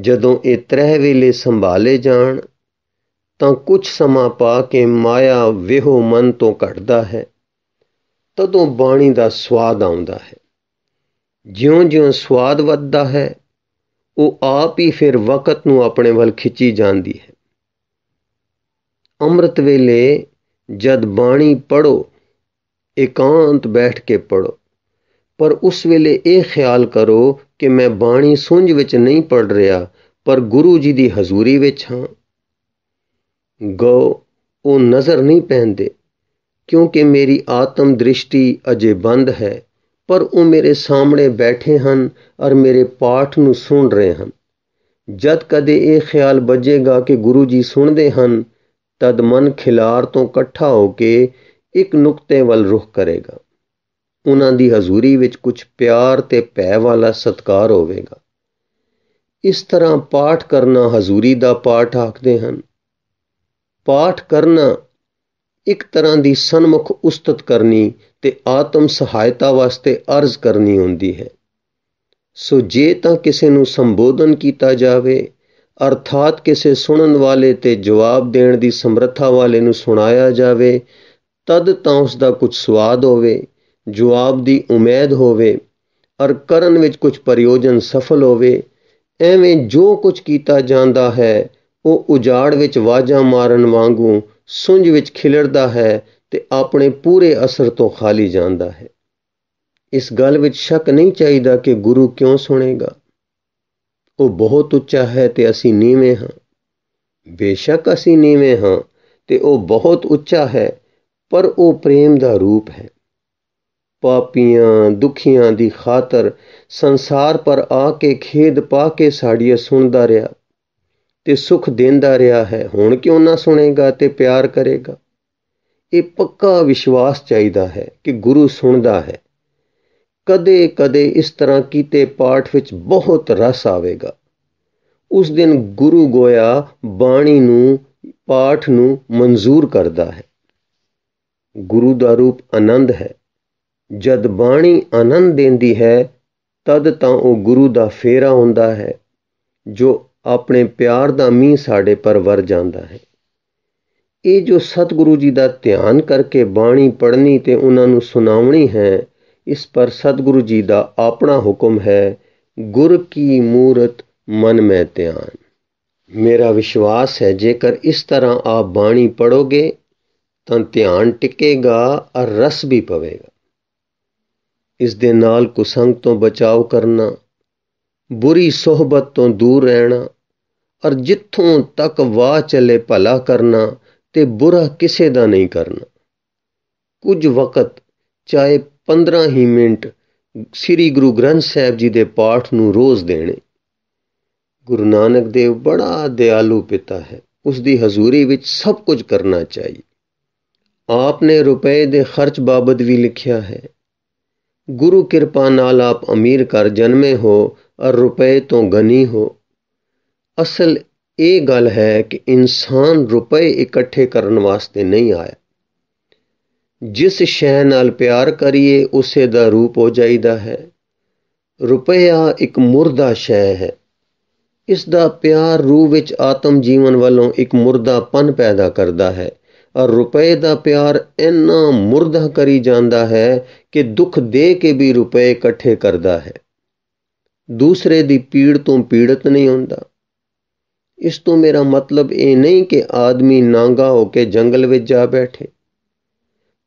ਜਦੋਂ ਇਹ ਤ੍ਰਹਿ ਵੇਲੇ ਸੰਭਾਲੇ ਜਾਣ ਤਾਂ ਕੁਝ ਸਮਾਂ ਪਾ ਕੇ ਮਾਇਆ ਵਿਹੋ ਮਨ ਤੋਂ ਘਟਦਾ ਹੈ ਤਦੋਂ ਬਾਣੀ ਦਾ ਸਵਾਦ ਆਉਂਦਾ ਹੈ ਜਿਉਂ-ਜਿਉਂ ਸਵਾਦ ਵੱਧਦਾ ਹੈ ਉਹ ਆਪ ਹੀ ਫਿਰ ਵਕਤ ਨੂੰ ਆਪਣੇ ਵੱਲ ਖਿੱਚੀ ਜਾਂਦੀ ਹੈ ਅੰਮ੍ਰਿਤ ਵੇਲੇ ਜਦ ਬਾਣੀ ਪੜੋ ਇਕਾਂਤ ਬੈਠ ਕੇ ਪੜੋ ਪਰ ਉਸ ਵੇਲੇ ਇਹ ਖਿਆਲ ਕਰੋ ਕਿ ਮੈਂ ਬਾਣੀ ਸੁੰਝ ਵਿੱਚ ਨਹੀਂ ਪੜ ਰਿਹਾ ਪਰ ਗੁਰੂ ਜੀ ਦੀ ਹਜ਼ੂਰੀ ਵਿੱਚ ਹਾਂ ਗੋ ਉਹ ਨਜ਼ਰ ਨਹੀਂ ਪੈਂਦੇ ਕਿਉਂਕਿ ਮੇਰੀ ਆਤਮ ਦ੍ਰਿਸ਼ਟੀ ਅਜੇ ਬੰਦ ਹੈ ਪਰ ਉਹ ਮੇਰੇ ਸਾਹਮਣੇ ਬੈਠੇ ਹਨ ਔਰ ਮੇਰੇ ਪਾਠ ਨੂੰ ਸੁਣ ਰਹੇ ਹਨ ਜਦ ਕਦੇ ਇਹ ਖਿਆਲ ਵੱਜੇਗਾ ਕਿ ਗੁਰੂ ਜੀ ਸੁਣਦੇ ਹਨ ਤਦ ਮਨ ਖਿਲਾਰ ਤੋਂ ਇਕੱਠਾ ਹੋ ਕੇ ਇੱਕ ਨੁਕਤੇ ਵੱਲ ਰੁਖ ਕਰੇਗਾ ਉਹਨਾਂ ਦੀ ਹਜ਼ੂਰੀ ਵਿੱਚ ਕੁਝ ਪਿਆਰ ਤੇ ਭੈ ਵਾਲਾ ਸਤਕਾਰ ਹੋਵੇਗਾ ਇਸ ਤਰ੍ਹਾਂ ਪਾਠ ਕਰਨਾ ਹਜ਼ੂਰੀ ਦਾ ਪਾਠ ਆਖਦੇ ਹਨ ਪਾਠ ਕਰਨਾ ਇੱਕ ਤਰ੍ਹਾਂ ਦੀ ਸਨਮੁਖ ਉਸਤਤ ਕਰਨੀ ਤੇ ਆਤਮ ਸਹਾਇਤਾ ਵਾਸਤੇ ਅਰਜ਼ ਕਰਨੀ ਹੁੰਦੀ ਹੈ ਸੋ ਜੇ ਤਾਂ ਕਿਸੇ ਨੂੰ ਸੰਬੋਧਨ ਕੀਤਾ ਜਾਵੇ ਅਰਥਾਤ ਕਿਸੇ ਸੁਣਨ ਵਾਲੇ ਤੇ ਜਵਾਬ ਦੇਣ ਦੀ ਸਮਰੱਥਾ ਵਾਲੇ ਨੂੰ ਸੁਣਾਇਆ ਜਾਵੇ ਤਦ ਤਾਂ ਉਸ ਦਾ ਕੁਝ ਸਵਾਦ ਹੋਵੇ ਜਵਾਬ ਦੀ ਉਮੀਦ ਹੋਵੇ ਔਰ ਕਰਨ ਵਿੱਚ ਕੁਝ ਪ੍ਰਯੋਜਨ ਸਫਲ ਹੋਵੇ ਐਵੇਂ ਜੋ ਕੁਝ ਕੀਤਾ ਜਾਂਦਾ ਹੈ ਉਹ ਉਜਾੜ ਵਿੱਚ ਵਾਜਾਂ ਮਾਰਨ ਵਾਂਗੂ ਸੁੰਝ ਵਿੱਚ ਖਿਲਰਦਾ ਹੈ ਤੇ ਆਪਣੇ ਪੂਰੇ ਅਸਰ ਤੋਂ ਖਾਲੀ ਜਾਂਦਾ ਹੈ ਇਸ ਗੱਲ ਵਿੱਚ ਸ਼ੱਕ ਨਹੀਂ ਚਾਹੀਦਾ ਕਿ ਗੁਰੂ ਕਿਉਂ ਸੁਣੇਗਾ ਉਹ ਬਹੁਤ ਉੱਚਾ ਹੈ ਤੇ ਅਸੀਂ ਨੀਵੇਂ ਹਾਂ ਬੇਸ਼ੱਕ ਅਸੀਂ ਨੀਵੇਂ ਹਾਂ ਤੇ ਉਹ ਬਹੁਤ ਉੱਚਾ ਹੈ ਪਰ ਉਹ ਪ੍ਰੇਮ ਦਾ ਰੂਪ ਹੈ ਪਾਪੀਆਂ ਦੁਖੀਆਂ ਦੀ ਖਾਤਰ ਸੰਸਾਰ ਪਰ ਆ ਕੇ ਖੇਦ ਪਾ ਕੇ ਸਾੜੀਏ ਸੁਣਦਾ ਰਿਹਾ ਤੇ ਸੁਖ ਦੇਂਦਾ ਰਿਹਾ ਹੈ ਹੁਣ ਕਿਉਂ ਨਾ ਸੁਣੇਗਾ ਤੇ ਪਿਆਰ ਕਰੇਗਾ ਇਹ ਪੱਕਾ ਵਿਸ਼ਵਾਸ ਚਾਹੀਦਾ ਹੈ ਕਿ ਗੁਰੂ ਸੁਣਦਾ ਹੈ ਕਦੇ ਕਦੇ ਇਸ ਤਰ੍ਹਾਂ ਕੀਤੇ ਪਾਠ ਵਿੱਚ ਬਹੁਤ ਰਸ ਆਵੇਗਾ ਉਸ ਦਿਨ ਗੁਰੂ ਗੋਇਆ ਬਾਣੀ ਨੂੰ ਪਾਠ ਨੂੰ ਮਨਜ਼ੂਰ ਕਰਦਾ ਹੈ ਗੁਰੂ ਦਾ ਰੂਪ ਆਨੰਦ ਹੈ ਜਦ ਬਾਣੀ ਆਨੰਦ ਦਿੰਦੀ ਹੈ ਤਦ ਤਾਂ ਉਹ ਗੁਰੂ ਦਾ ਫੇਰਾ ਹੁੰਦਾ ਹੈ ਜੋ ਆਪਣੇ ਪਿਆਰ ਦਾ ਮੀਂਹ ਸਾਡੇ ਪਰ ਵਰ ਜਾਂਦਾ ਹੈ ਇਹ ਜੋ ਸਤਿਗੁਰੂ ਜੀ ਦਾ ਧਿਆਨ ਕਰਕੇ ਬਾਣੀ ਪੜਨੀ ਤੇ ਉਹਨਾਂ ਨੂੰ ਸੁਣਾਉਣੀ ਹੈ ਇਸ ਪਰ ਸਤਿਗੁਰੂ ਜੀ ਦਾ ਆਪਣਾ ਹੁਕਮ ਹੈ ਗੁਰ ਕੀ ਮੂਰਤ ਮਨ ਮੈਂ ਧਿਆਨ ਮੇਰਾ ਵਿਸ਼ਵਾਸ ਹੈ ਜੇਕਰ ਇਸ ਤਰ੍ਹਾਂ ਆਪ ਬਾਣੀ ਪੜੋਗੇ ਤਾਂ ਧਿਆਨ ਟਿਕੇਗਾ ਅਰ ਰਸ ਵੀ ਪਵੇਗਾ ਇਸ ਦੇ ਨਾਲ ਕੁਸੰਗ ਤੋਂ ਬਚਾਓ ਕਰਨਾ ਬੁਰੀ ਸਹਬਤ ਤੋਂ ਦੂਰ ਰਹਿਣਾ ਔਰ ਜਿੱਥੋਂ ਤੱਕ ਵਾਹ ਚੱਲੇ ਭਲਾ ਕਰਨਾ ਤੇ ਬੁਰਾ ਕਿਸੇ ਦਾ ਨਹੀਂ ਕਰਨਾ ਕੁਝ ਵਕਤ ਚਾਹੇ 15 ਹੀ ਮਿੰਟ ਸ੍ਰੀ ਗੁਰੂ ਗ੍ਰੰਥ ਸਾਹਿਬ ਜੀ ਦੇ ਪਾਠ ਨੂੰ ਰੋਜ਼ ਦੇਣੇ ਗੁਰੂ ਨਾਨਕ ਦੇਵ ਬੜਾ ਦਿਆਲੂ ਪਿਤਾ ਹੈ ਉਸ ਦੀ ਹਜ਼ੂਰੀ ਵਿੱਚ ਸਭ ਕੁਝ ਕਰਨਾ ਚਾਹੀਏ ਆਪ ਨੇ ਰੁਪਏ ਦੇ ਖਰਚ ਬਾਬਤ ਵੀ ਲਿਖਿਆ ਹੈ ਗੁਰੂ ਕਿਰਪਾ ਨਾਲ ਆਪ ਅਮੀਰ ਕਰ ਜਨਮੇ ਹੋ ਅਰ ਰੁਪਏ ਤੋਂ ਗਨੀ ਹੋ ਅਸਲ ਇਹ ਗੱਲ ਹੈ ਕਿ ਇਨਸਾਨ ਰੁਪਏ ਇਕੱਠੇ ਕਰਨ ਵਾਸਤੇ ਨਹੀਂ ਆਇਆ ਜਿਸ ਸ਼ੈ ਨਾਲ ਪਿਆਰ ਕਰੀਏ ਉਸੇ ਦਾ ਰੂਪ ਹੋ ਜਾਈਦਾ ਹੈ ਰੁਪਇਆ ਇੱਕ ਮੁਰਦਾ ਸ਼ੈ ਹੈ ਇਸ ਦਾ ਪਿਆਰ ਰੂਹ ਵਿੱਚ ਆਤਮ ਜੀਵਨ ਵੱਲੋਂ ਇੱਕ ਮੁਰਦਾਪਨ ਪੈਦਾ ਕਰਦਾ ਹੈ ਰੁਪਏ ਦਾ ਪਿਆਰ ਇੰਨਾ ਮੁਰਦਾ ਕਰੀ ਜਾਂਦਾ ਹੈ ਕਿ ਦੁੱਖ ਦੇ ਕੇ ਵੀ ਰੁਪਏ ਇਕੱਠੇ ਕਰਦਾ ਹੈ ਦੂਸਰੇ ਦੀ ਪੀੜ ਤੋਂ ਪੀੜਤ ਨਹੀਂ ਹੁੰਦਾ ਇਸ ਤੋਂ ਮੇਰਾ ਮਤਲਬ ਇਹ ਨਹੀਂ ਕਿ ਆਦਮੀ ਨਾਂਗਾ ਹੋ ਕੇ ਜੰਗਲ ਵਿੱਚ ਜਾ ਬੈਠੇ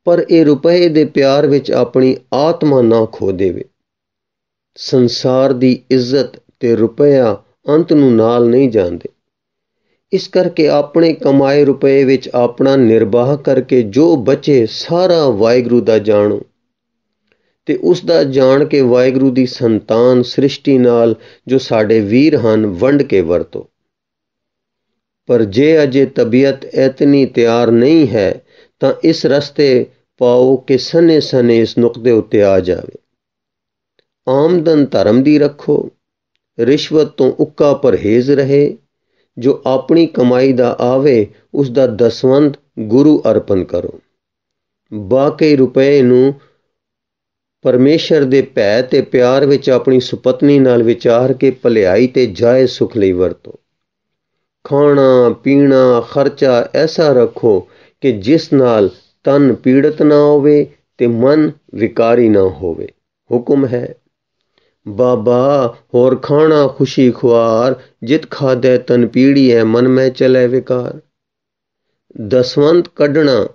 ਪਰ ਇਹ ਰੁਪਏ ਦੇ ਪਿਆਰ ਵਿੱਚ ਆਪਣੀ ਆਤਮਾ ਨਾ ਖੋ ਦੇਵੇ ਸੰਸਾਰ ਦੀ ਇੱਜ਼ਤ ਤੇ ਰੁਪਇਆ ਅੰਤ ਨੂੰ ਨਾਲ ਨਹੀਂ ਜਾਂਦੇ ਇਸ ਕਰਕੇ ਆਪਣੇ ਕਮਾਏ ਰੁਪਏ ਵਿੱਚ ਆਪਣਾ ਨਿਰਵਾਹ ਕਰਕੇ ਜੋ ਬਚੇ ਸਾਰਾ ਵਾਹਿਗੁਰੂ ਦਾ ਜਾਣੋ ਤੇ ਉਸ ਦਾ ਜਾਣ ਕੇ ਵਾਹਿਗੁਰੂ ਦੀ ਸੰਤਾਨ ਸ੍ਰਿਸ਼ਟੀ ਨਾਲ ਜੋ ਸਾਡੇ ਵੀਰ ਹਨ ਵੰਡ ਕੇ ਵਰਤੋ ਪਰ ਜੇ ਅਜੇ ਤਬੀਅਤ ਇਤਨੀ ਤਿਆਰ ਨਹੀਂ ਹੈ ਤਾਂ ਇਸ ਰਸਤੇ ਪਾਓ ਕਿ ਸਨੇ ਸਨੇ ਇਸ ਨੁਕਤੇ ਉੱਤੇ ਆ ਜਾਵੇ ਆਮਦਨ ਧਰਮ ਦੀ ਰੱਖੋ ਰਿਸ਼ਵਤ ਤੋਂ ਉੱਕਾ ਪਰਹੇਜ਼ ਰਹੇ ਜੋ ਆਪਣੀ ਕਮਾਈ ਦਾ ਆਵੇ ਉਸ ਦਾ ਦਸਵੰਦ ਗੁਰੂ ਅਰਪਣ ਕਰੋ ਬਾਕੀ ਰੁਪਏ ਨੂੰ ਪਰਮੇਸ਼ਰ ਦੇ ਭੈ ਤੇ ਪਿਆਰ ਵਿੱਚ ਆਪਣੀ ਸੁਪਤਨੀ ਨਾਲ ਵਿਚਾਰ ਕੇ ਭਲਾਈ ਤੇ ਜਾਇਜ਼ ਸੁਖ ਲਈ ਵਰਤੋ ਖਾਣਾ ਪੀਣਾ ਖਰਚਾ ਐਸਾ ਰੱਖੋ ਕਿ ਜਿਸ ਨਾਲ ਤਨ ਪੀੜਤ ਨਾ ਹੋਵੇ ਤੇ ਮਨ ਵਿਕਾਰੀ ਨਾ ਹੋਵੇ ਹੁਕਮ ਹੈ ਬਾਬਾ ਹੋਰ ਖਾਣਾ ਖੁਸ਼ੀ ਖੁਆਰ ਜਿਤ ਖਾਦੇ ਤਨ ਪੀੜੀ ਮਨ ਮੈਂ ਚਲੇ ਵਿਕਾਰ ਦਸਵੰਤ ਕੱਢਣਾ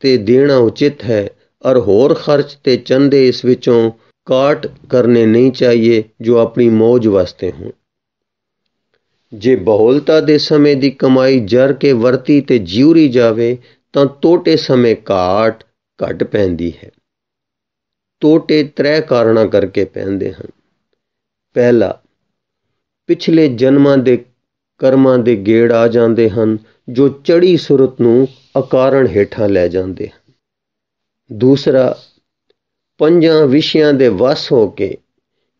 ਤੇ ਦੇਣਾ ਉਚਿਤ ਹੈ ਔਰ ਹੋਰ ਖਰਚ ਤੇ ਚੰਦੇ ਇਸ ਵਿੱਚੋਂ ਕਾਟ ਕਰਨੇ ਨਹੀਂ ਚਾਹੀਏ ਜੋ ਆਪਣੀ ਮौज ਵਾਸਤੇ ਹੋ ਜੇ ਬਹੁਲਤਾ ਦੇ ਸਮੇਂ ਦੀ ਕਮਾਈ ਜਰ ਕੇ ਵਰਤੀ ਤੇ ਜਿਉਰੀ ਜਾਵੇ ਤਾਂ ਟੋਟੇ ਸਮੇਂ ਕਾਟ ਘਟ ਪੈਂਦੀ ਹੈ ਟੋਟੇ ਤਰੇ ਕਾਰਣਾ ਕਰਕੇ ਪੈਂਦੇ ਹਨ ਪਹਿਲਾ ਪਿਛਲੇ ਜਨਮਾਂ ਦੇ ਕਰਮਾਂ ਦੇ ਗੇੜ ਆ ਜਾਂਦੇ ਹਨ ਜੋ ਚੜੀ ਸੁਰਤ ਨੂੰ ਅਕਾਰਣ ਹੇਠਾਂ ਲੈ ਜਾਂਦੇ ਹਨ ਦੂਸਰਾ ਪੰਜਾਂ ਵਿਸ਼ਿਆਂ ਦੇ ਵਸ ਹੋ ਕੇ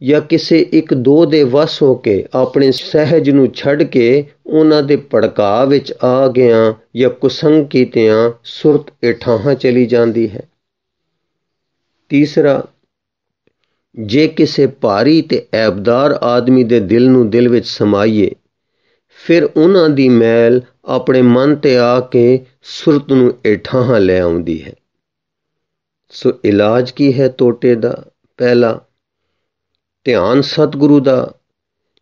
ਜਾਂ ਕਿਸੇ ਇੱਕ ਦੋ ਦੇ ਵਸ ਹੋ ਕੇ ਆਪਣੇ ਸਹਿਜ ਨੂੰ ਛੱਡ ਕੇ ਉਹਨਾਂ ਦੇ ਪੜਕਾ ਵਿੱਚ ਆ ਗਿਆ ਜਾਂ ਕੁਸੰਗ ਕੀਤਿਆਂ ਸੁਰਤ ਇਠਾਹਾਂ ਚਲੀ ਜਾਂਦੀ ਹੈ ਤੀਸਰਾ ਜੇ ਕਿਸੇ ਭਾਰੀ ਤੇ ਐਬਦਾਰ ਆਦਮੀ ਦੇ ਦਿਲ ਨੂੰ ਦਿਲ ਵਿੱਚ ਸਮਾਈਏ ਫਿਰ ਉਹਨਾਂ ਦੀ ਮੈਲ ਆਪਣੇ ਮਨ ਤੇ ਆ ਕੇ ਸੁਰਤ ਨੂੰ ਏਠਾਂ ਲੈ ਆਉਂਦੀ ਹੈ ਸੋ ਇਲਾਜ ਕੀ ਹੈ ਟੋਟੇ ਦਾ ਪਹਿਲਾ ਧਿਆਨ ਸਤਿਗੁਰੂ ਦਾ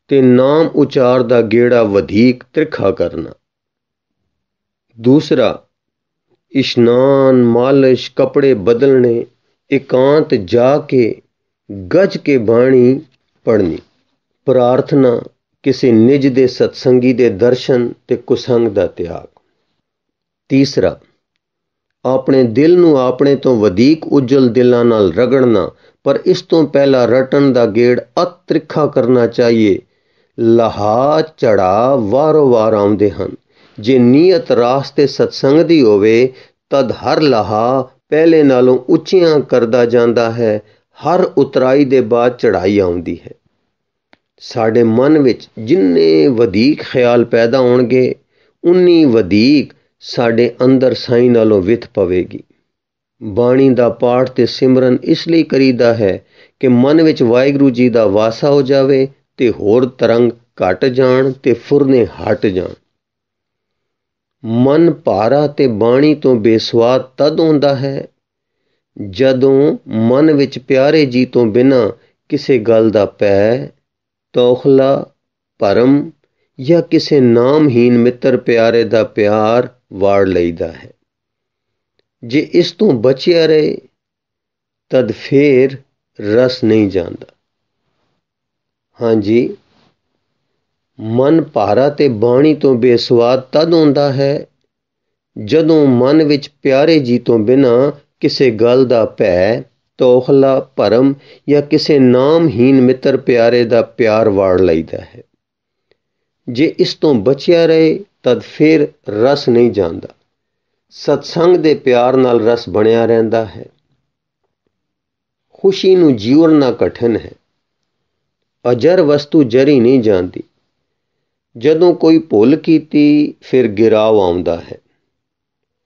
ਤੇ ਨਾਮ ਉਚਾਰ ਦਾ ਗੇੜਾ ਵਧੇਕ ਤਿਰਖਾ ਕਰਨਾ ਦੂਸਰਾ ਇਸ਼ਨਾਨ ਮਾਲਿਸ਼ ਕਪੜੇ ਬਦਲਣੇ ਇਕਾਂਤ ਜਾ ਕੇ ਗੱਜ ਕੇ ਬਾਣੀ ਪੜਨੀ ਪ੍ਰਾਰਥਨਾ ਕਿਸੇ ਨਿਜ ਦੇ ਸਤਸੰਗੀ ਦੇ ਦਰਸ਼ਨ ਤੇ ਕੁਸੰਗ ਦਾ ਤਿਆਗ ਤੀਸਰਾ ਆਪਣੇ ਦਿਲ ਨੂੰ ਆਪਣੇ ਤੋਂ ਵਧੇਕ ਉਜਲ ਦਿਲਾਂ ਨਾਲ ਰਗੜਨਾ ਪਰ ਇਸ ਤੋਂ ਪਹਿਲਾਂ ਰਟਣ ਦਾ ਗੇੜ ਅਤ੍ਰਿਖਾ ਕਰਨਾ ਚਾਹੀਏ ਲਹਾ ਚੜਾ ਵਾਰ ਵਾਰ ਆਉਂਦੇ ਹਨ ਜੇ ਨੀਅਤ ਰਾਸਤੇ ਸਤਸੰਗ ਦੀ ਹੋਵੇ ਤਦ ਹਰ ਲਹਾ ਪਹਿਲੇ ਨਾਲੋਂ ਉੱਚੀਆਂ ਕਰਦਾ ਜਾਂਦਾ ਹੈ ਹਰ ਉਤਰਾਈ ਦੇ ਬਾਅਦ ਚੜ੍ਹਾਈ ਆਉਂਦੀ ਹੈ ਸਾਡੇ ਮਨ ਵਿੱਚ ਜਿੰਨੇ ਵਧੇਕ ਖਿਆਲ ਪੈਦਾ ਹੋਣਗੇ ਉਨੀ ਵਧੇਕ ਸਾਡੇ ਅੰਦਰ ਸਾਈ ਨਾਲੋਂ ਵਿਥ ਪਵੇਗੀ ਬਾਣੀ ਦਾ ਪਾਠ ਤੇ ਸਿਮਰਨ ਇਸ ਲਈ ਕਰੀਦਾ ਹੈ ਕਿ ਮਨ ਵਿੱਚ ਵਾਹਿਗੁਰੂ ਜੀ ਦਾ ਵਾਸਾ ਹੋ ਜਾਵੇ ਤੇ ਹੋਰ ਤਰੰਗ ਘਟ ਜਾਣ ਤੇ ਫੁਰਨੇ ਹਟ ਜਾਣ ਮਨ ਭਾਰਾ ਤੇ ਬਾਣੀ ਤੋਂ ਬੇਸਵਾਦ ਤਦ ਹੁੰਦਾ ਹੈ ਜਦੋਂ ਮਨ ਵਿੱਚ ਪਿਆਰੇ ਜੀ ਤੋਂ ਬਿਨਾਂ ਕਿਸੇ ਗੱਲ ਦਾ ਪੈ ਤੋਖਲਾ ਪਰਮ ਜਾਂ ਕਿਸੇ ਨਾਮਹੀਨ ਮਿੱਤਰ ਪਿਆਰੇ ਦਾ ਪਿਆਰ ਵਾੜ ਲਈਦਾ ਹੈ ਜੇ ਇਸ ਤੋਂ ਬਚਿਆ ਰਹੇ ਤਦ ਫੇਰ ਰਸ ਨਹੀਂ ਜਾਂਦਾ ਹਾਂਜੀ ਮਨ ਭਾਰਾ ਤੇ ਬਾਣੀ ਤੋਂ ਬੇਸਵਾਦ ਤਦ ਹੁੰਦਾ ਹੈ ਜਦੋਂ ਮਨ ਵਿੱਚ ਪਿਆਰੇ ਜੀ ਤੋਂ ਬਿਨਾ ਕਿਸੇ ਗੱਲ ਦਾ ਭੈ ਤੋਖਲਾ ਭਰਮ ਜਾਂ ਕਿਸੇ ਨਾਮਹੀਨ ਮਿੱਤਰ ਪਿਆਰੇ ਦਾ ਪਿਆਰ ਵਾੜ ਲਈਦਾ ਹੈ ਜੇ ਇਸ ਤੋਂ ਬਚਿਆ ਰਹੇ ਤਦ ਫਿਰ ਰਸ ਨਹੀਂ ਜਾਂਦਾ ਸਤਸੰਗ ਦੇ ਪਿਆਰ ਨਾਲ ਰਸ ਬਣਿਆ ਰਹਿੰਦਾ ਹੈ ਖੁਸ਼ੀ ਨੂੰ ਜੀਵਣਾ ਕਠਿਨ ਹੈ ਅਜਰ ਵਸਤੂ ਜਰੀ ਨਹੀਂ ਜਾਂਦੀ ਜਦੋਂ ਕੋਈ ਭੁੱਲ ਕੀਤੀ ਫਿਰ ਗਿਰਾਵ ਆਉਂਦਾ ਹੈ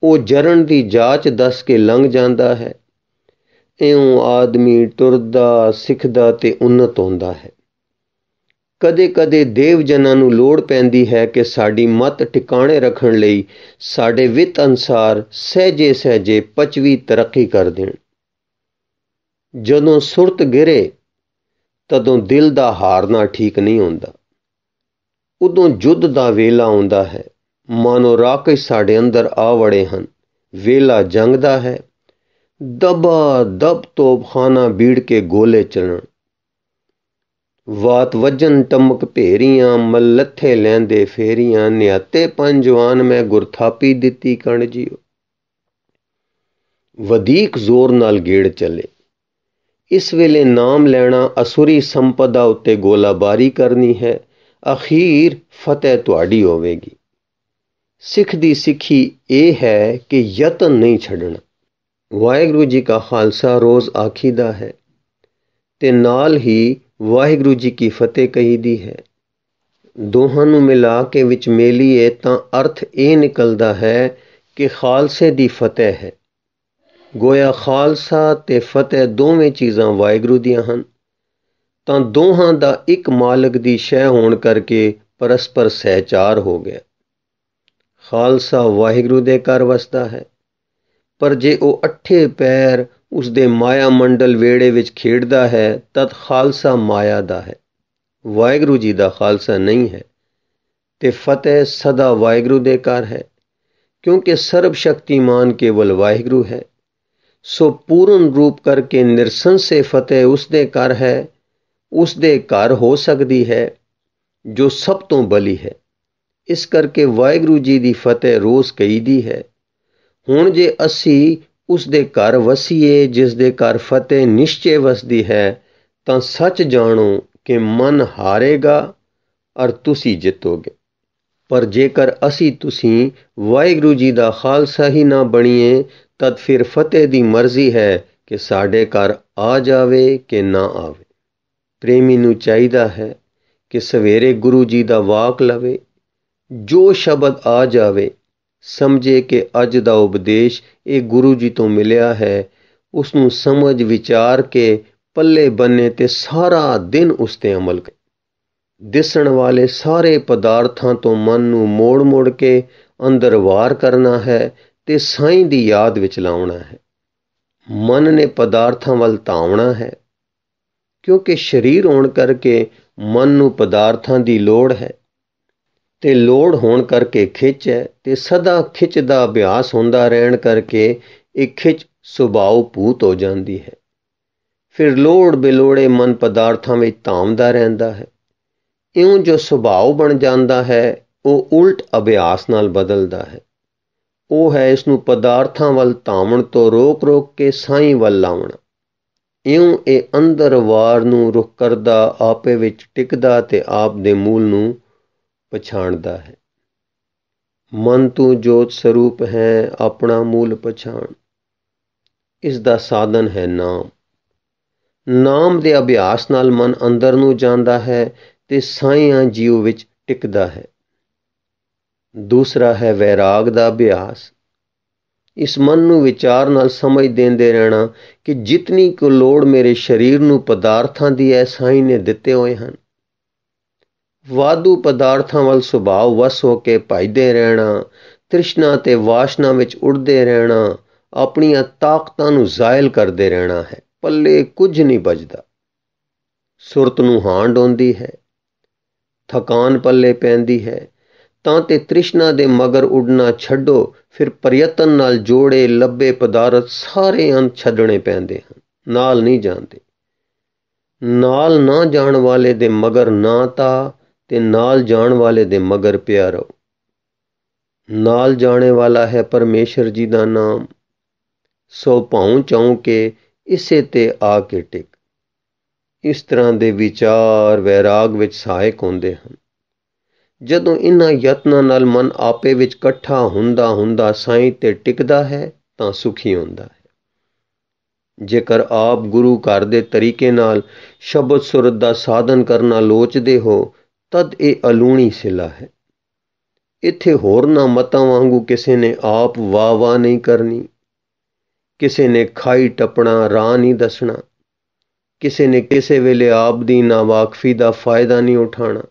ਉਹ ਜਰਨ ਦੀ ਜਾਂਚ ਦੱਸ ਕੇ ਲੰਘ ਜਾਂਦਾ ਹੈ ਇਉਂ ਆਦਮੀ ਤੁਰਦਾ ਸਿੱਖਦਾ ਤੇ ਉન્નਤ ਹੁੰਦਾ ਹੈ ਕਦੇ-ਕਦੇ ਦੇਵ ਜਨਾਂ ਨੂੰ ਲੋੜ ਪੈਂਦੀ ਹੈ ਕਿ ਸਾਡੀ ਮਤ ਟਿਕਾਣੇ ਰੱਖਣ ਲਈ ਸਾਡੇ ਵਿਤ ਅਨਸਾਰ ਸਹਜੇ ਸਹਜੇ ਪਚਵੀ ਤਰੱਕੀ ਕਰ ਦੇਣ ਜਦੋਂ ਸੁਰਤ ਗਿਰੇ ਤਦੋਂ ਦਿਲ ਦਾ ਹਾਰਨਾ ਠੀਕ ਨਹੀਂ ਹੁੰਦਾ ਉਦੋਂ ਜੁੱਧ ਦਾ ਵੇਲਾ ਆਉਂਦਾ ਹੈ ਮਾਨੋ ਰਾਕੇ ਸਾਡੇ ਅੰਦਰ ਆ ਵੜੇ ਹਨ ਵੇਲਾ ਜੰਗ ਦਾ ਹੈ ਦਬਾ ਦਬ ਤੋਪਖਾਨਾ ਬੀੜ ਕੇ ਗੋਲੇ ਚਲਣ ਵਾਤ ਵਜਨ ਟਮਕ ਭੇਰੀਆਂ ਮਲੱਥੇ ਲੈਂਦੇ ਫੇਰੀਆਂ ਨਿਆਤੇ ਪੰਜਵਾਨ ਮੈਂ ਗੁਰਥਾਪੀ ਦਿੱਤੀ ਕਣ ਜੀਓ ਵਧੇਕ ਜ਼ੋਰ ਨਾਲ ਗੇੜ ਚੱਲੇ ਇਸ ਵੇਲੇ ਨਾਮ ਲੈਣਾ ਅਸੁਰੀ ਸੰਪਦਾ ਉੱਤੇ ਗੋਲਾਬਾਰੀ ਕਰਨੀ ਹੈ ਅਖੀਰ ਫਤਿਹ ਤੁਹਾਡੀ ਹੋਵੇਗੀ ਸਿੱਖ ਦੀ ਸਿੱਖੀ ਇਹ ਹੈ ਕਿ ਯਤਨ ਨਹੀਂ ਛੱਡਣਾ ਵਾਹਿਗੁਰੂ ਜੀ ਦਾ ਖਾਲਸਾ ਰੋਜ਼ ਆਖੀਦਾ ਹੈ ਤੇ ਨਾਲ ਹੀ ਵਾਹਿਗੁਰੂ ਜੀ ਕੀ ਫਤਿਹ ਕਹੀਦੀ ਹੈ ਦੋਹਾਂ ਨੂੰ ਮਿਲਾ ਕੇ ਵਿੱਚ ਮੇਲੀਏ ਤਾਂ ਅਰਥ ਇਹ ਨਿਕਲਦਾ ਹੈ ਕਿ ਖਾਲਸੇ ਦੀ ਫਤਿਹ ਹੈ گویا ਖਾਲਸਾ ਤੇ ਫਤਿਹ ਦੋਵੇਂ ਚੀਜ਼ਾਂ ਵਾਹਿਗੁਰੂ ਦੀਆਂ ਹਨ ਤਾਂ ਦੋਹਾਂ ਦਾ ਇੱਕ ਮਾਲਕ ਦੀ ਸ਼ੈ ਹੋਣ ਕਰਕੇ ਪਰਸਪਰ ਸਹਿਚਾਰ ਹੋ ਗਿਆ ਖਾਲਸਾ ਵਾਹਿਗੁਰੂ ਦੇ ਘਰ ਵਸਦਾ ਹੈ ਪਰ ਜੇ ਉਹ ਅਠੇ ਪੈਰ ਉਸ ਦੇ ਮਾਇਆ ਮੰਡਲ ਵੇੜੇ ਵਿੱਚ ਖੇਡਦਾ ਹੈ ਤਦ ਖਾਲਸਾ ਮਾਇਆ ਦਾ ਹੈ ਵਾਹਿਗੁਰੂ ਜੀ ਦਾ ਖਾਲਸਾ ਨਹੀਂ ਹੈ ਤੇ ਫਤਿਹ ਸਦਾ ਵਾਹਿਗੁਰੂ ਦੇ ਘਰ ਹੈ ਕਿਉਂਕਿ ਸਰਬ ਸ਼ਕਤੀਮਾਨ ਕੇਵਲ ਵਾਹਿਗੁਰੂ ਹੈ ਸੋ ਪੂਰਨ ਰੂਪ ਕਰਕੇ ਨਿਰਸੰ ਸੇ ਫਤਿਹ ਉਸ ਦੇ ਘਰ ਹੈ ਉਸ ਦੇ ਘਰ ਹੋ ਸਕਦੀ ਹੈ ਜੋ ਸਭ ਤੋਂ ਬਲੀ ਹੈ ਇਸ ਕਰਕੇ ਵਾਹਿਗੁਰੂ ਜੀ ਦੀ ਫਤਿਹ ਰੋਜ਼ ਕਹੀਦੀ ਹੈ ਹੁਣ ਜੇ ਅਸੀਂ ਉਸ ਦੇ ਘਰ ਵਸੀਏ ਜਿਸ ਦੇ ਘਰ ਫਤਿਹ ਨਿਸ਼ਚੈ ਵਸਦੀ ਹੈ ਤਾਂ ਸੱਚ ਜਾਣੋ ਕਿ ਮਨ ਹਾਰੇਗਾ ਔਰ ਤੁਸੀਂ ਜਿੱਤੋਗੇ ਪਰ ਜੇਕਰ ਅਸੀਂ ਤੁਸੀਂ ਵਾਹਿਗੁਰੂ ਜੀ ਦਾ ਖਾਲਸਾ ਹੀ ਨਾ ਬਣੀਏ ਤਦ ਫਿਰ ਫਤਿਹ ਦੀ ਮਰਜ਼ੀ ਹੈ ਕਿ ਸਾਡੇ ਘਰ ਆ ਜਾਵੇ ਕਿ ਨਾ ਆਵੇ ਪ੍ਰੇਮੀ ਨੂੰ ਚਾਹੀਦਾ ਹੈ ਕਿ ਸਵੇਰੇ ਗੁਰੂ ਜੀ ਦਾ ਵਾਕ ਲਵੇ ਜੋ ਸ਼ਬਦ ਆ ਜਾਵੇ ਸਮਝੇ ਕਿ ਅੱਜ ਦਾ ਉਪਦੇਸ਼ ਇਹ ਗੁਰੂ ਜੀ ਤੋਂ ਮਿਲਿਆ ਹੈ ਉਸ ਨੂੰ ਸਮਝ ਵਿਚਾਰ ਕੇ ਪੱਲੇ ਬੰਨੇ ਤੇ ਸਾਰਾ ਦਿਨ ਉਸ ਤੇ ਅਮਲ ਕਰੇ ਦਿਸਣ ਵਾਲੇ ਸਾਰੇ ਪਦਾਰਥਾਂ ਤੋਂ ਮਨ ਨੂੰ ਮੋੜ-ਮੋੜ ਕੇ ਅੰਦਰ ਵਾਰ ਕਰਨਾ ਹੈ ਤੇ ਸਾਈਂ ਦੀ ਯਾਦ ਵਿੱਚ ਲਾਉਣਾ ਹੈ ਮਨ ਨੇ ਪਦਾਰਥਾਂ ਵੱਲ ਤਾਉਣਾ ਹੈ ਕਿਉਂਕਿ ਸਰੀਰ ਹੋਣ ਕਰਕੇ ਮਨ ਨੂੰ ਪਦਾਰਥਾਂ ਦੀ ਲੋੜ ਹੈ ਤੇ ਲੋੜ ਹੋਣ ਕਰਕੇ ਖਿੱਚ ਹੈ ਤੇ ਸਦਾ ਖਿੱਚ ਦਾ ਅਭਿਆਸ ਹੁੰਦਾ ਰਹਿਣ ਕਰਕੇ ਇਹ ਖਿੱਚ ਸੁਭਾਉ ਭੂਤ ਹੋ ਜਾਂਦੀ ਹੈ ਫਿਰ ਲੋੜ ਬਿਲੋੜੇ ਮਨ ਪਦਾਰਥਾਂ ਵਿੱਚ ਧਾਮਦਾ ਰਹਿੰਦਾ ਹੈ ਇਉਂ ਜੋ ਸੁਭਾਅ ਬਣ ਜਾਂਦਾ ਹੈ ਉਹ ਉਲਟ ਅਭਿਆਸ ਨਾਲ ਬਦਲਦਾ ਹੈ ਉਹ ਹੈ ਇਸ ਨੂੰ ਪਦਾਰਥਾਂ ਵੱਲ ਧਾਮਣ ਤੋਂ ਰੋਕ-ਰੋਕ ਕੇ ਸਾਈਂ ਵੱਲ ਲਾਉਣਾ ਇਉਂ ਇਹ ਅੰਦਰ ਵਾਰ ਨੂੰ ਰੁਕ ਕਰਦਾ ਆਪੇ ਵਿੱਚ ਟਿਕਦਾ ਤੇ ਆਪ ਦੇ ਮੂਲ ਨੂੰ ਪਛਾਣਦਾ ਹੈ ਮਨ ਤੂੰ ਜੋਤ ਸਰੂਪ ਹੈ ਆਪਣਾ ਮੂਲ ਪਛਾਣ ਇਸ ਦਾ ਸਾਧਨ ਹੈ ਨਾਮ ਨਾਮ ਦੇ ਅਭਿਆਸ ਨਾਲ ਮਨ ਅੰਦਰ ਨੂੰ ਜਾਂਦਾ ਹੈ ਤੇ ਸਾਈਆਂ ਜੀਵ ਵਿੱਚ ਟਿਕਦਾ ਹੈ ਦੂਸਰਾ ਹੈ ਵੈਰਾਗ ਦਾ ਅਭਿਆਸ ਇਸ ਮਨ ਨੂੰ ਵਿਚਾਰ ਨਾਲ ਸਮਝ ਦੇਂਦੇ ਰਹਿਣਾ ਕਿ ਜਿਤਨੀ ਕੋ ਲੋੜ ਮੇਰੇ ਸਰੀਰ ਨੂੰ ਪਦਾਰਥਾਂ ਦੀ ਐ ਸਾਈ ਨੇ ਦਿੱਤੇ ਹੋਏ ਹਨ ਵਾਧੂ ਪਦਾਰਥਾਂ ਵੱਲ ਸੁਭਾਅ ਵਸ ਹੋ ਕੇ ਭਜਦੇ ਰਹਿਣਾ ਤ੍ਰਿਸ਼ਨਾ ਤੇ ਵਾਸ਼ਨਾ ਵਿੱਚ ਉੜਦੇ ਰਹਿਣਾ ਆਪਣੀਆਂ ਤਾਕਤਾਂ ਨੂੰ ਜ਼ਾਇਲ ਕਰਦੇ ਰਹਿਣਾ ਹੈ ਪੱਲੇ ਕੁਝ ਨਹੀਂ ਬਚਦਾ ਸੁਰਤ ਨੂੰ ਹਾਂਡ ਆਉਂਦੀ ਹੈ ਥਕਾਨ ਪੱਲੇ ਪੈਂਦੀ ਹੈ ਤਾਂ ਤੇ ਤ੍ਰਿਸ਼ਨਾ ਦੇ ਮਗਰ ਉੜਨਾ ਛੱਡੋ ਫਿਰ ਪ੍ਰਯਤਨ ਨਾਲ ਜੋੜੇ ਲੱਭੇ ਪਦਾਰਥ ਸਾਰੇ ਅੰਤ ਛੱਡਣੇ ਪੈਂਦੇ ਹਨ ਨਾਲ ਨਹੀਂ ਜਾਂਦੇ ਨਾਲ ਨਾ ਜਾਣ ਵਾਲੇ ਦੇ ਮਗਰ ਨਾ ਤਾਂ ਤੇ ਨਾਲ ਜਾਣ ਵਾਲੇ ਦੇ ਮਗਰ ਪਿਆ ਰਹੋ ਨਾਲ ਜਾਣੇ ਵਾਲਾ ਹੈ ਪਰਮੇਸ਼ਰ ਜੀ ਦਾ ਨਾਮ ਸੋ ਭਾਉ ਚਾਉ ਕੇ ਇਸੇ ਤੇ ਆ ਕੇ ਟਿਕ ਇਸ ਤਰ੍ਹਾਂ ਦੇ ਵਿਚਾਰ ਵੈਰਾਗ ਵਿੱਚ ਸਹਾਇਕ ਹੁੰਦੇ ਹਨ ਜਦੋਂ ਇਨ੍ਹਾਂ ਯਤਨਾਂ ਨਾਲ ਮਨ ਆਪੇ ਵਿੱਚ ਇਕੱਠਾ ਹੁੰਦਾ ਹੁੰਦਾ ਸਾਈਂ ਤੇ ਟਿਕਦਾ ਹੈ ਤਾਂ ਸੁਖੀ ਹੁੰਦਾ ਹੈ ਜੇਕਰ ਆਪ ਗੁਰੂ ਘਰ ਦੇ ਤਰੀਕੇ ਨਾਲ ਸ਼ਬਦ ਸੁਰਤ ਦਾ ਸਾਧਨ ਕਰਨਾ ਲੋਚਦੇ ਹੋ ਤਦ ਇਹ ਅਲੂਣੀ ਸਿਲਾ ਹੈ ਇੱਥੇ ਹੋਰ ਨਾ ਮਤਾਂ ਵਾਂਗੂ ਕਿਸੇ ਨੇ ਆਪ ਵਾ ਵਾ ਨਹੀਂ ਕਰਨੀ ਕਿਸੇ ਨੇ ਖਾਈ ਟਪਣਾ ਰਾਹ ਨਹੀਂ ਦੱਸਣਾ ਕਿਸੇ ਨੇ ਕਿਸੇ ਵੇਲੇ ਆਪ ਦੀ ਨਾਵਾਕਫੀ ਦਾ ਫਾਇਦਾ ਨਹੀਂ ਉਠਾਣਾ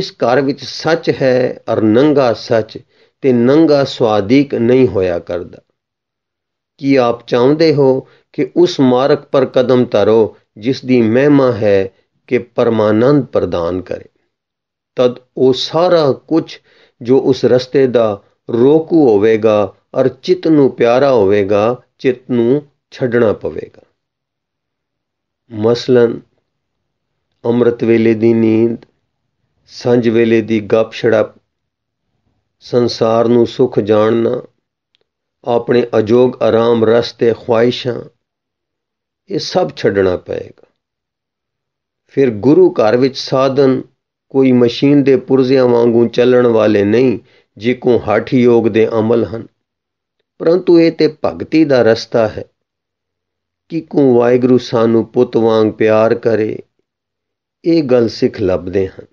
ਇਸ ਘਰ ਵਿੱਚ ਸੱਚ ਹੈ ਅਰ ਨੰਗਾ ਸੱਚ ਤੇ ਨੰਗਾ ਸਵਾਦੀਕ ਨਹੀਂ ਹੋਇਆ ਕਰਦਾ ਕੀ ਆਪ ਚਾਹੁੰਦੇ ਹੋ ਕਿ ਉਸ ਮਾਰਗ ਪਰ ਕਦਮ ਧਰੋ ਜਿਸ ਦੀ ਮਹਿਮਾ ਹੈ ਕਿ ਪਰਮਾਨੰਦ ਪ੍ਰਦਾਨ ਕਰੇ ਤਦ ਉਹ ਸਾਰਾ ਕੁਝ ਜੋ ਉਸ ਰਸਤੇ ਦਾ ਰੋਕੂ ਹੋਵੇਗਾ ਅਰ ਚਿਤ ਨੂੰ ਪਿਆਰਾ ਹੋਵੇਗਾ ਚਿਤ ਨੂੰ ਛੱਡਣਾ ਪਵੇਗਾ ਮਸਲਨ ਅੰਮ੍ਰਿਤ ਵੇਲੇ ਦੀ ਨੀਂਦ ਸੰਜ ਵੇਲੇ ਦੀ ਗੱਪ ਛੜਪ ਸੰਸਾਰ ਨੂੰ ਸੁਖ ਜਾਣਨਾ ਆਪਣੇ ਅਜੋਗ ਆਰਾਮ ਰਸਤੇ ਖੁਆਇਸ਼ਾਂ ਇਹ ਸਭ ਛੱਡਣਾ ਪਏਗਾ ਫਿਰ ਗੁਰੂ ਘਰ ਵਿੱਚ ਸਾਧਨ ਕੋਈ ਮਸ਼ੀਨ ਦੇ ਪੁਰਜ਼ਿਆਂ ਵਾਂਗੂ ਚੱਲਣ ਵਾਲੇ ਨਹੀਂ ਜੇ ਕੋ ਹਠ ਯੋਗ ਦੇ ਅਮਲ ਹਨ ਪਰੰਤੂ ਇਹ ਤੇ ਭਗਤੀ ਦਾ ਰਸਤਾ ਹੈ ਕਿ ਕੋ ਵਾਹਿਗੁਰੂ ਸਾਨੂੰ ਪੁੱਤ ਵਾਂਗ ਪਿਆਰ ਕਰੇ ਇਹ ਗੱਲ ਸਿੱਖ ਲੱਭਦੇ ਹਨ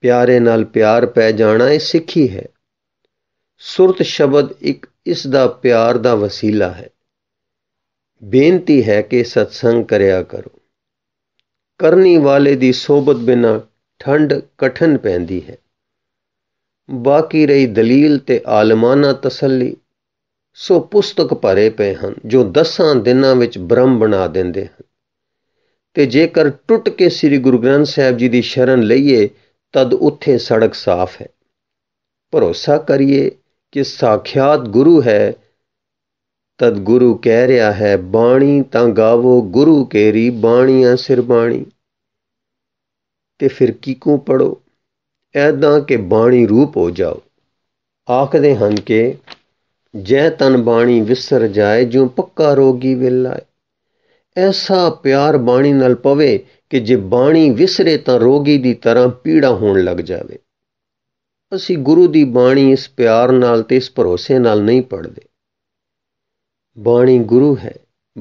ਪਿਆਰੇ ਨਾਲ ਪਿਆਰ ਪੈ ਜਾਣਾ ਇਹ ਸਿੱਖੀ ਹੈ ਸੁਰਤ ਸ਼ਬਦ ਇੱਕ ਇਸ ਦਾ ਪਿਆਰ ਦਾ ਵਸੀਲਾ ਹੈ ਬੇਨਤੀ ਹੈ ਕਿ ਸਤਸੰਗ ਕਰਿਆ ਕਰੋ ਕਰਨੀ ਵਾਲੇ ਦੀ ਸੋਬਤ ਬਿਨਾ ਠੰਡ ਕਠਨ ਪੈਂਦੀ ਹੈ ਬਾਕੀ ਰਹੀ ਦਲੀਲ ਤੇ ਆਲਮਾਨਾ ਤਸੱਲੀ ਸੋ ਪੁਸਤਕ ਭਰੇ ਪਏ ਹਨ ਜੋ ਦਸਾਂ ਦਿਨਾਂ ਵਿੱਚ ਬ੍ਰਹਮ ਬਣਾ ਦਿੰਦੇ ਹਨ ਤੇ ਜੇਕਰ ਟੁੱਟ ਕੇ ਸ੍ਰੀ ਗੁਰੂ ਗ੍ਰੰਥ ਸਾਹਿਬ ਜੀ ਦੀ ਸ਼ਰਨ ਲਈਏ ਤਦ ਉੱਥੇ ਸੜਕ ਸਾਫ਼ ਹੈ ਭਰੋਸਾ ਕਰੀਏ ਕਿ ਸਾਖਿਆਤ ਗੁਰੂ ਹੈ ਤਦ ਗੁਰੂ ਕਹਿ ਰਿਹਾ ਹੈ ਬਾਣੀ ਤਾਂ ਗਾਵੋ ਗੁਰੂ ਕੇਰੀ ਬਾਣੀਆਂ ਸਿਰ ਬਾਣੀ ਤੇ ਫਿਰ ਕੋ ਪੜੋ ਐਦਾਂ ਕਿ ਬਾਣੀ ਰੂਪ ਹੋ ਜਾਓ ਆਖਦੇ ਹਨ ਕਿ ਜੈ ਤਨ ਬਾਣੀ ਵਿਸਰ ਜਾਏ ਜਿਉ ਪੱਕਾ ਰੋਗੀ ਵੇਲਾ ਐਸਾ ਪਿਆਰ ਬਾਣੀ ਨਾਲ ਪਵੇ ਕਿ ਜੇ ਬਾਣੀ ਵਿਸਰੇ ਤਾਂ ਰੋਗੀ ਦੀ ਤਰ੍ਹਾਂ ਪੀੜਾ ਹੋਣ ਲੱਗ ਜਾਵੇ ਅਸੀਂ ਗੁਰੂ ਦੀ ਬਾਣੀ ਇਸ ਪਿਆਰ ਨਾਲ ਤੇ ਇਸ ਭਰੋਸੇ ਨਾਲ ਨਹੀਂ ਪੜਦੇ ਬਾਣੀ ਗੁਰੂ ਹੈ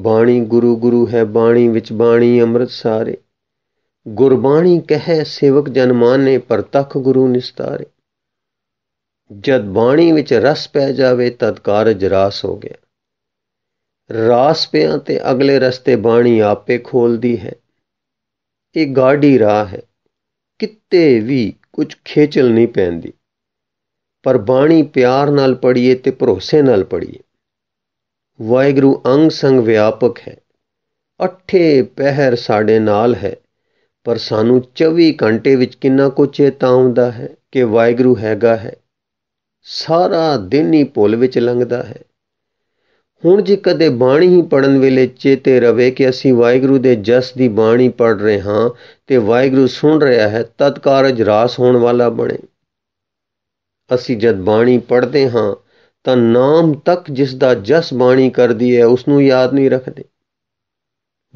ਬਾਣੀ ਗੁਰੂ ਗੁਰੂ ਹੈ ਬਾਣੀ ਵਿੱਚ ਬਾਣੀ ਅੰਮ੍ਰਿਤ ਸਾਰੇ ਗੁਰਬਾਣੀ ਕਹੇ ਸੇਵਕ ਜਨ ਮਾਨੇ ਪਰਤਖ ਗੁਰੂ ਨਿਸਤਾਰੇ ਜਦ ਬਾਣੀ ਵਿੱਚ ਰਸ ਪੈ ਜਾਵੇ ਤਦ ਕਾਰਜ ਰਾਸ ਹੋ ਗਿਆ ਰਾਸ ਪਿਆ ਤੇ ਅਗਲੇ ਰਸਤੇ ਬਾਣੀ ਆਪੇ ਖੋਲਦੀ ਹੈ ਇਹ ਗਾੜੀ ਰਾਹ ਹੈ ਕਿਤੇ ਵੀ ਕੁਝ ਖੇਚਲ ਨਹੀਂ ਪੈਂਦੀ ਪਰ ਬਾਣੀ ਪਿਆਰ ਨਾਲ ਪੜੀਏ ਤੇ ਭਰੋਸੇ ਨਾਲ ਪੜੀਏ ਵਾਹਿਗੁਰੂ ਅੰਗ ਸੰਗ ਵਿਆਪਕ ਹੈ ਅਠੇ ਪਹਿਰ ਸਾਡੇ ਨਾਲ ਹੈ ਪਰ ਸਾਨੂੰ 24 ਘੰਟੇ ਵਿੱਚ ਕਿੰਨਾ ਕੁ ਚੇਤਾ ਆਉਂਦਾ ਹੈ ਕਿ ਵਾਹਿਗੁਰੂ ਹੈਗਾ ਹੈ ਸਾਰਾ ਦਿਨ ਹੀ ਭੁੱਲ ਵਿੱਚ ਲੰਘਦਾ ਹੈ ਹੁਣ ਜੇ ਕਦੇ ਬਾਣੀ ਹੀ ਪੜਨ ਵੇਲੇ ਚੇਤੇ ਰਵੇ ਕਿ ਅਸੀਂ ਵਾਹਿਗੁਰੂ ਦੇ ਜਸ ਦੀ ਬਾਣੀ ਪੜ ਰਹੇ ਹਾਂ ਤੇ ਵਾਹਿਗੁਰੂ ਸੁਣ ਰਿਹਾ ਹੈ ਤਦ ਕਾਰਜ ਰਾਸ ਹੋਣ ਵਾਲਾ ਬਣੇ ਅਸੀਂ ਜਦ ਬਾਣੀ ਪੜਦੇ ਹਾਂ ਤਾਂ ਨਾਮ ਤੱਕ ਜਿਸ ਦਾ ਜਸ ਬਾਣੀ ਕਰਦੀ ਹੈ ਉਸ ਨੂੰ ਯਾਦ ਨਹੀਂ ਰੱਖਦੇ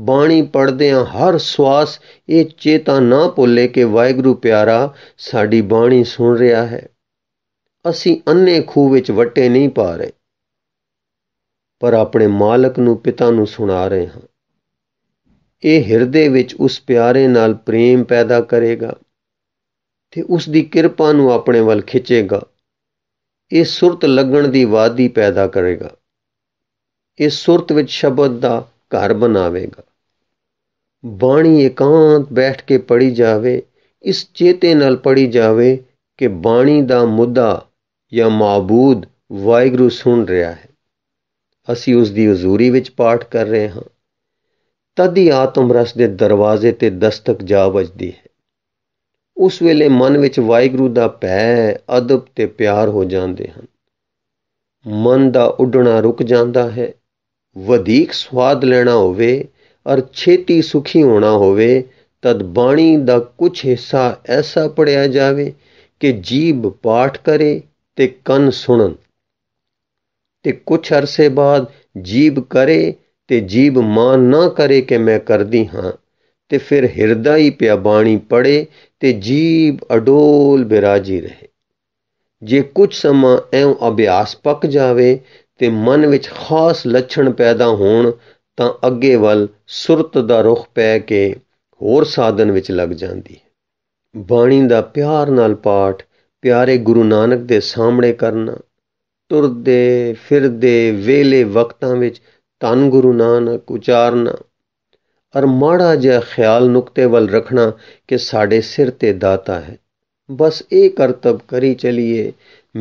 ਬਾਣੀ ਪੜਦੇ ਆ ਹਰ ਸਵਾਸ ਇਹ ਚੇਤਾ ਨਾ ਭੁੱਲੇ ਕਿ ਵਾਹਿਗੁਰੂ ਪਿਆਰਾ ਸਾਡੀ ਬਾਣੀ ਸੁਣ ਰਿਹਾ ਹੈ ਅਸੀਂ ਅੰਨੇ ਖੂ ਵਿੱਚ ਵਟੇ ਨਹੀਂ ਪਾ ਰਹੇ ਪਰ ਆਪਣੇ ਮਾਲਕ ਨੂੰ ਪਿਤਾ ਨੂੰ ਸੁਣਾ ਰਹੇ ਹਾਂ ਇਹ ਹਿਰਦੇ ਵਿੱਚ ਉਸ ਪਿਆਰੇ ਨਾਲ ਪ੍ਰੇਮ ਪੈਦਾ ਕਰੇਗਾ ਤੇ ਉਸ ਦੀ ਕਿਰਪਾ ਨੂੰ ਆਪਣੇ ਵੱਲ ਖਿੱਚੇਗਾ ਇਹ ਸੁਰਤ ਲੱਗਣ ਦੀ ਵਾਦੀ ਪੈਦਾ ਕਰੇਗਾ ਇਸ ਸੁਰਤ ਵਿੱਚ ਸ਼ਬਦ ਦਾ ਘਰ ਬਣਾਵੇਗਾ ਬਾਣੀ ਇਕਾਂਤ ਬੈਠ ਕੇ ਪੜੀ ਜਾਵੇ ਇਸ ਚੇਤੇ ਨਾਲ ਪੜੀ ਜਾਵੇ ਕਿ ਬਾਣੀ ਦਾ ਮੁੱਦਾ ਜਾਂ ਮਾਬੂਦ ਵਾਹਿਗੁਰੂ ਸੁਣ ਰਿਹਾ ਹੈ ਅਸੀਂ ਉਸ ਦੀ ਹਜ਼ੂਰੀ ਵਿੱਚ ਪਾਠ ਕਰ ਰਹੇ ਹਾਂ ਤਦ ਹੀ ਆਤਮ ਰਸ ਦੇ ਦਰਵਾਜ਼ੇ ਤੇ ਦਸਤਕ ਜਾ ਵੱਜਦੀ ਹੈ ਉਸ ਵੇਲੇ ਮਨ ਵਿੱਚ ਵਾਹਿਗੁਰੂ ਦਾ ਭੈ ਅਦਬ ਤੇ ਪਿਆਰ ਹੋ ਜਾਂਦੇ ਹਨ ਮਨ ਦਾ ਉੱਡਣਾ ਰੁਕ ਜਾਂਦਾ ਹੈ ਵਧੇਕ ਸਵਾਦ ਲੈਣਾ ਹੋਵੇ ਔਰ ਛੇਤੀ ਸੁਖੀ ਹੋਣਾ ਹੋਵੇ ਤਦ ਬਾਣੀ ਦਾ ਕੁਝ ਹਿੱਸਾ ਐਸਾ ਪੜਿਆ ਜਾਵੇ ਕਿ ਜੀਬ ਪਾਠ ਕਰੇ ਤੇ ਕੰਨ ਸੁਣਨ ਤੇ ਕੁਝ ਅਰਸੇ ਬਾਅਦ ਜੀਬ ਕਰੇ ਤੇ ਜੀਬ ਮਾਨ ਨਾ ਕਰੇ ਕਿ ਮੈਂ ਕਰਦੀ ਹਾਂ ਤੇ ਫਿਰ ਹਿਰਦਾ ਹੀ ਪਿਆ ਬਾਣੀ ਪੜੇ ਤੇ ਜੀਬ ਅਡੋਲ ਬਿਰਾਜੀ ਰਹੇ ਜੇ ਕੁਝ ਸਮਾਂ ਐਉਂ ਅਭਿਆਸ ਪੱਕ ਜਾਵੇ ਤੇ ਮਨ ਵਿੱਚ ਖਾਸ ਲੱਛਣ ਪੈਦਾ ਹੋਣ ਤਾਂ ਅੱਗੇ ਵੱਲ ਸੁਰਤ ਦਾ ਰੁਖ ਪੈ ਕੇ ਹੋਰ ਸਾਧਨ ਵਿੱਚ ਲੱਗ ਜਾਂਦੀ ਹੈ ਬਾਣੀ ਦਾ ਪਿਆਰ ਨਾਲ ਪਾਠ ਪਿਆਰੇ ਗੁਰੂ ਨਾਨਕ ਦੇ ਸਾਹਮਣੇ ਕਰਨਾ ਤੁਰਦੇ ਫਿਰਦੇ ਵੇਲੇ ਵਕਤਾਂ ਵਿੱਚ ਤਨ ਗੁਰੂ ਨਾਨਕ ਉਚਾਰਨਾ ਔਰ ਮਾੜਾ ਜਿਹਾ ਖਿਆਲ ਨੁਕਤੇ ਵੱਲ ਰੱਖਣਾ ਕਿ ਸਾਡੇ ਸਿਰ ਤੇ ਦਾਤਾ ਹੈ ਬਸ ਇਹ ਕਰਤਬ ਕਰੀ ਚਲੀਏ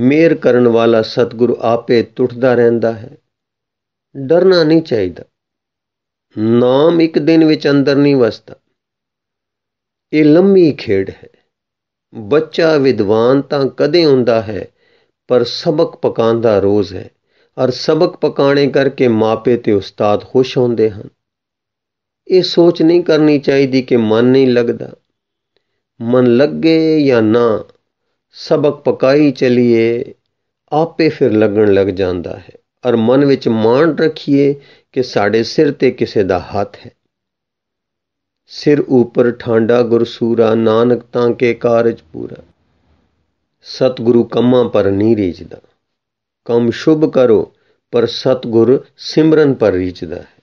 ਮੇਰ ਕਰਨ ਵਾਲਾ ਸਤਿਗੁਰੂ ਆਪੇ ਟੁੱਟਦਾ ਰਹਿੰਦਾ ਹੈ ਡਰਨਾ ਨਹੀਂ ਚਾਹੀਦਾ ਨਾਮ ਇੱਕ ਦਿਨ ਵਿੱਚ ਅੰਦਰ ਨਹੀਂ ਵਸਦਾ ਇਹ ਲੰਮੀ ਖੇਡ ਹੈ ਬੱਚਾ ਵਿਦਵਾਨ ਤਾਂ ਕਦੇ ਹੁੰਦਾ ਹੈ ਪਰ ਸਬਕ ਪਕਾਉਂਦਾ ਰੋਜ਼ ਹੈ ਔਰ ਸਬਕ ਪਕਾਣੇ ਕਰਕੇ ਮਾਪੇ ਤੇ ਉਸਤਾਦ ਖੁਸ਼ ਹੁੰਦੇ ਹਨ ਇਹ ਸੋਚ ਨਹੀਂ ਕਰਨੀ ਚਾਹੀਦੀ ਕਿ ਮਨ ਨਹੀਂ ਲੱਗਦਾ ਮਨ ਲੱਗੇ ਜਾਂ ਨਾ ਸਬਕ ਪਕਾਈ ਚਲੀਏ ਆਪੇ ਫਿਰ ਲੱਗਣ ਲੱਗ ਜਾਂਦਾ ਹੈ ਔਰ ਮਨ ਵਿੱਚ ਮਾਣ ਰੱਖੀਏ ਕਿ ਸਾਡੇ ਸਿਰ ਤੇ ਕਿਸੇ ਦਾ ਹੱਥ ਹੈ ਸਿਰ ਉਪਰ ਠਾਂਡਾ ਗੁਰਸੂਰਾ ਨਾਨਕ ਤਾਂ ਕੇ ਕਾਰਜ ਪੂਰਾ ਸਤਗੁਰੂ ਕੰਮਾਂ ਪਰ ਨਹੀਂ ਰੀਚਦਾ ਕੰਮ ਸ਼ੁਭ ਕਰੋ ਪਰ ਸਤਗੁਰ ਸਿਮਰਨ ਪਰ ਰੀਚਦਾ ਹੈ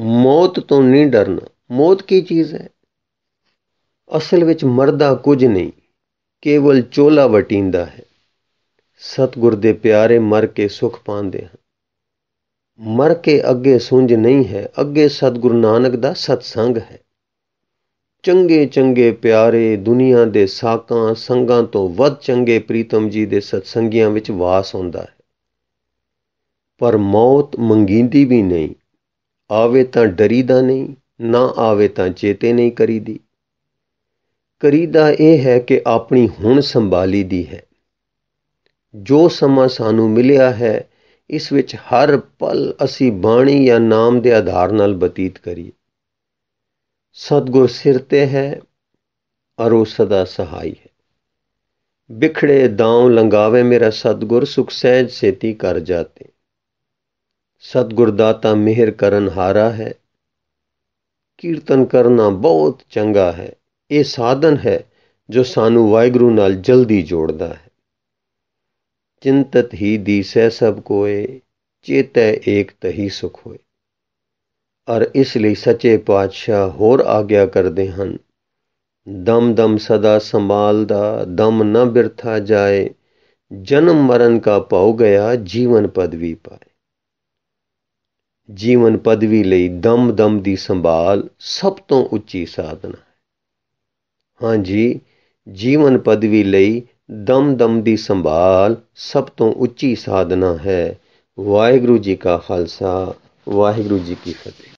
ਮੌਤ ਤੋਂ ਨਹੀਂ ਡਰਨਾ ਮੌਤ ਕੀ ਚੀਜ਼ ਹੈ ਅਸਲ ਵਿੱਚ ਮਰਦਾ ਕੁਝ ਨਹੀਂ ਕੇਵਲ ਚੋਲਾ ਵਟਿੰਦਾ ਹੈ ਸਤਗੁਰ ਦੇ ਪਿਆਰੇ ਮਰ ਕੇ ਸੁਖ ਪਾਉਂਦੇ ਹਨ ਮਰ ਕੇ ਅੱਗੇ ਸੁੰਝ ਨਹੀਂ ਹੈ ਅੱਗੇ ਸਤਗੁਰ ਨਾਨਕ ਦਾ ਸਤਸੰਗ ਹੈ ਚੰਗੇ ਚੰਗੇ ਪਿਆਰੇ ਦੁਨੀਆ ਦੇ ਸਾਕਾਂ ਸੰਗਾਂ ਤੋਂ ਵੱਧ ਚੰਗੇ ਪ੍ਰੀਤਮ ਜੀ ਦੇ ਸਤਸੰਗੀਆਂ ਵਿੱਚ ਵਾਸ ਹੁੰਦਾ ਹੈ ਪਰ ਮੌਤ ਮੰਗਿੰਦੀ ਵੀ ਨਹੀਂ ਆਵੇ ਤਾਂ ਡਰੀਦਾ ਨਹੀਂ ਨਾ ਆਵੇ ਤਾਂ ਚੇਤੇ ਨਹੀਂ ਕਰੀਦੀ ਕਰੀਦਾ ਇਹ ਹੈ ਕਿ ਆਪਣੀ ਹੁਣ ਸੰਭਾਲੀ ਦੀ ਹੈ ਜੋ ਸਮਾਂ ਸਾਨੂੰ ਮਿਲਿਆ ਹੈ ਇਸ ਵਿੱਚ ਹਰ ਪਲ ਅਸੀਂ ਬਾਣੀ ਜਾਂ ਨਾਮ ਦੇ ਆਧਾਰ ਨਾਲ ਬਤੀਤ ਕਰੀਏ ਸਤਗੁਰ ਸਿਰ ਤੇ ਹੈ ਅਰ ਉਹ ਸਦਾ ਸਹਾਈ ਹੈ ਵਿਖੜੇ ਦਾਉ ਲੰਗਾਵੇ ਮੇਰਾ ਸਤਗੁਰ ਸੁਖ ਸਹਿਜ ਸੇਤੀ ਕਰ ਜਾਤੇ ਸਤਗੁਰ ਦਾਤਾ ਮਿਹਰ ਕਰਨ ਹਾਰਾ ਹੈ ਕੀਰਤਨ ਕਰਨਾ ਬਹੁਤ ਚੰਗਾ ਹੈ ਇਹ ਸਾਧਨ ਹੈ ਜੋ ਸਾਨੂੰ ਵਾਹਿਗੁਰੂ ਨਾਲ ਜਲਦੀ ਜੋੜਦਾ ਹੈ ਚਿੰਤਤ ਹੀ ਦੀਸੈ ਸਭ ਕੋਏ ਚੇਤੈ ਏਕ ਤਹੀ ਸੁਖ ਹੋਏ ਔਰ ਇਸ ਲਈ ਸੱਚੇ ਪਾਤਸ਼ਾਹ ਹੋਰ ਆਗਿਆ ਕਰਦੇ ਹਨ ਦਮ ਦਮ ਸਦਾ ਸੰਭਾਲਦਾ ਦਮ ਨਾ ਬਿਰਥਾ ਜਾਏ ਜਨਮ ਮਰਨ ਕਾ ਪਾਉ ਗਿਆ ਜੀਵਨ ਪਦਵੀ ਪਾਏ ਜੀਵਨ ਪਦਵੀ ਲਈ ਦਮ ਦਮ ਦੀ ਸੰਭਾਲ ਸਭ ਤੋਂ ਉੱਚੀ ਸਾਧਨਾ ਹੈ ਹਾਂਜੀ ਜੀਵਨ ਪਦਵੀ ਲਈ ਦਮ ਦਮ ਦੀ ਸੰਭਾਲ ਸਭ ਤੋਂ ਉੱਚੀ ਸਾਧਨਾ ਹੈ ਵਾਹਿਗੁਰੂ ਜੀ ਕਾ ਖਾਲਸਾ ਵਾਹਿਗੁਰੂ ਜੀ ਕੀ ਫਤਿਹ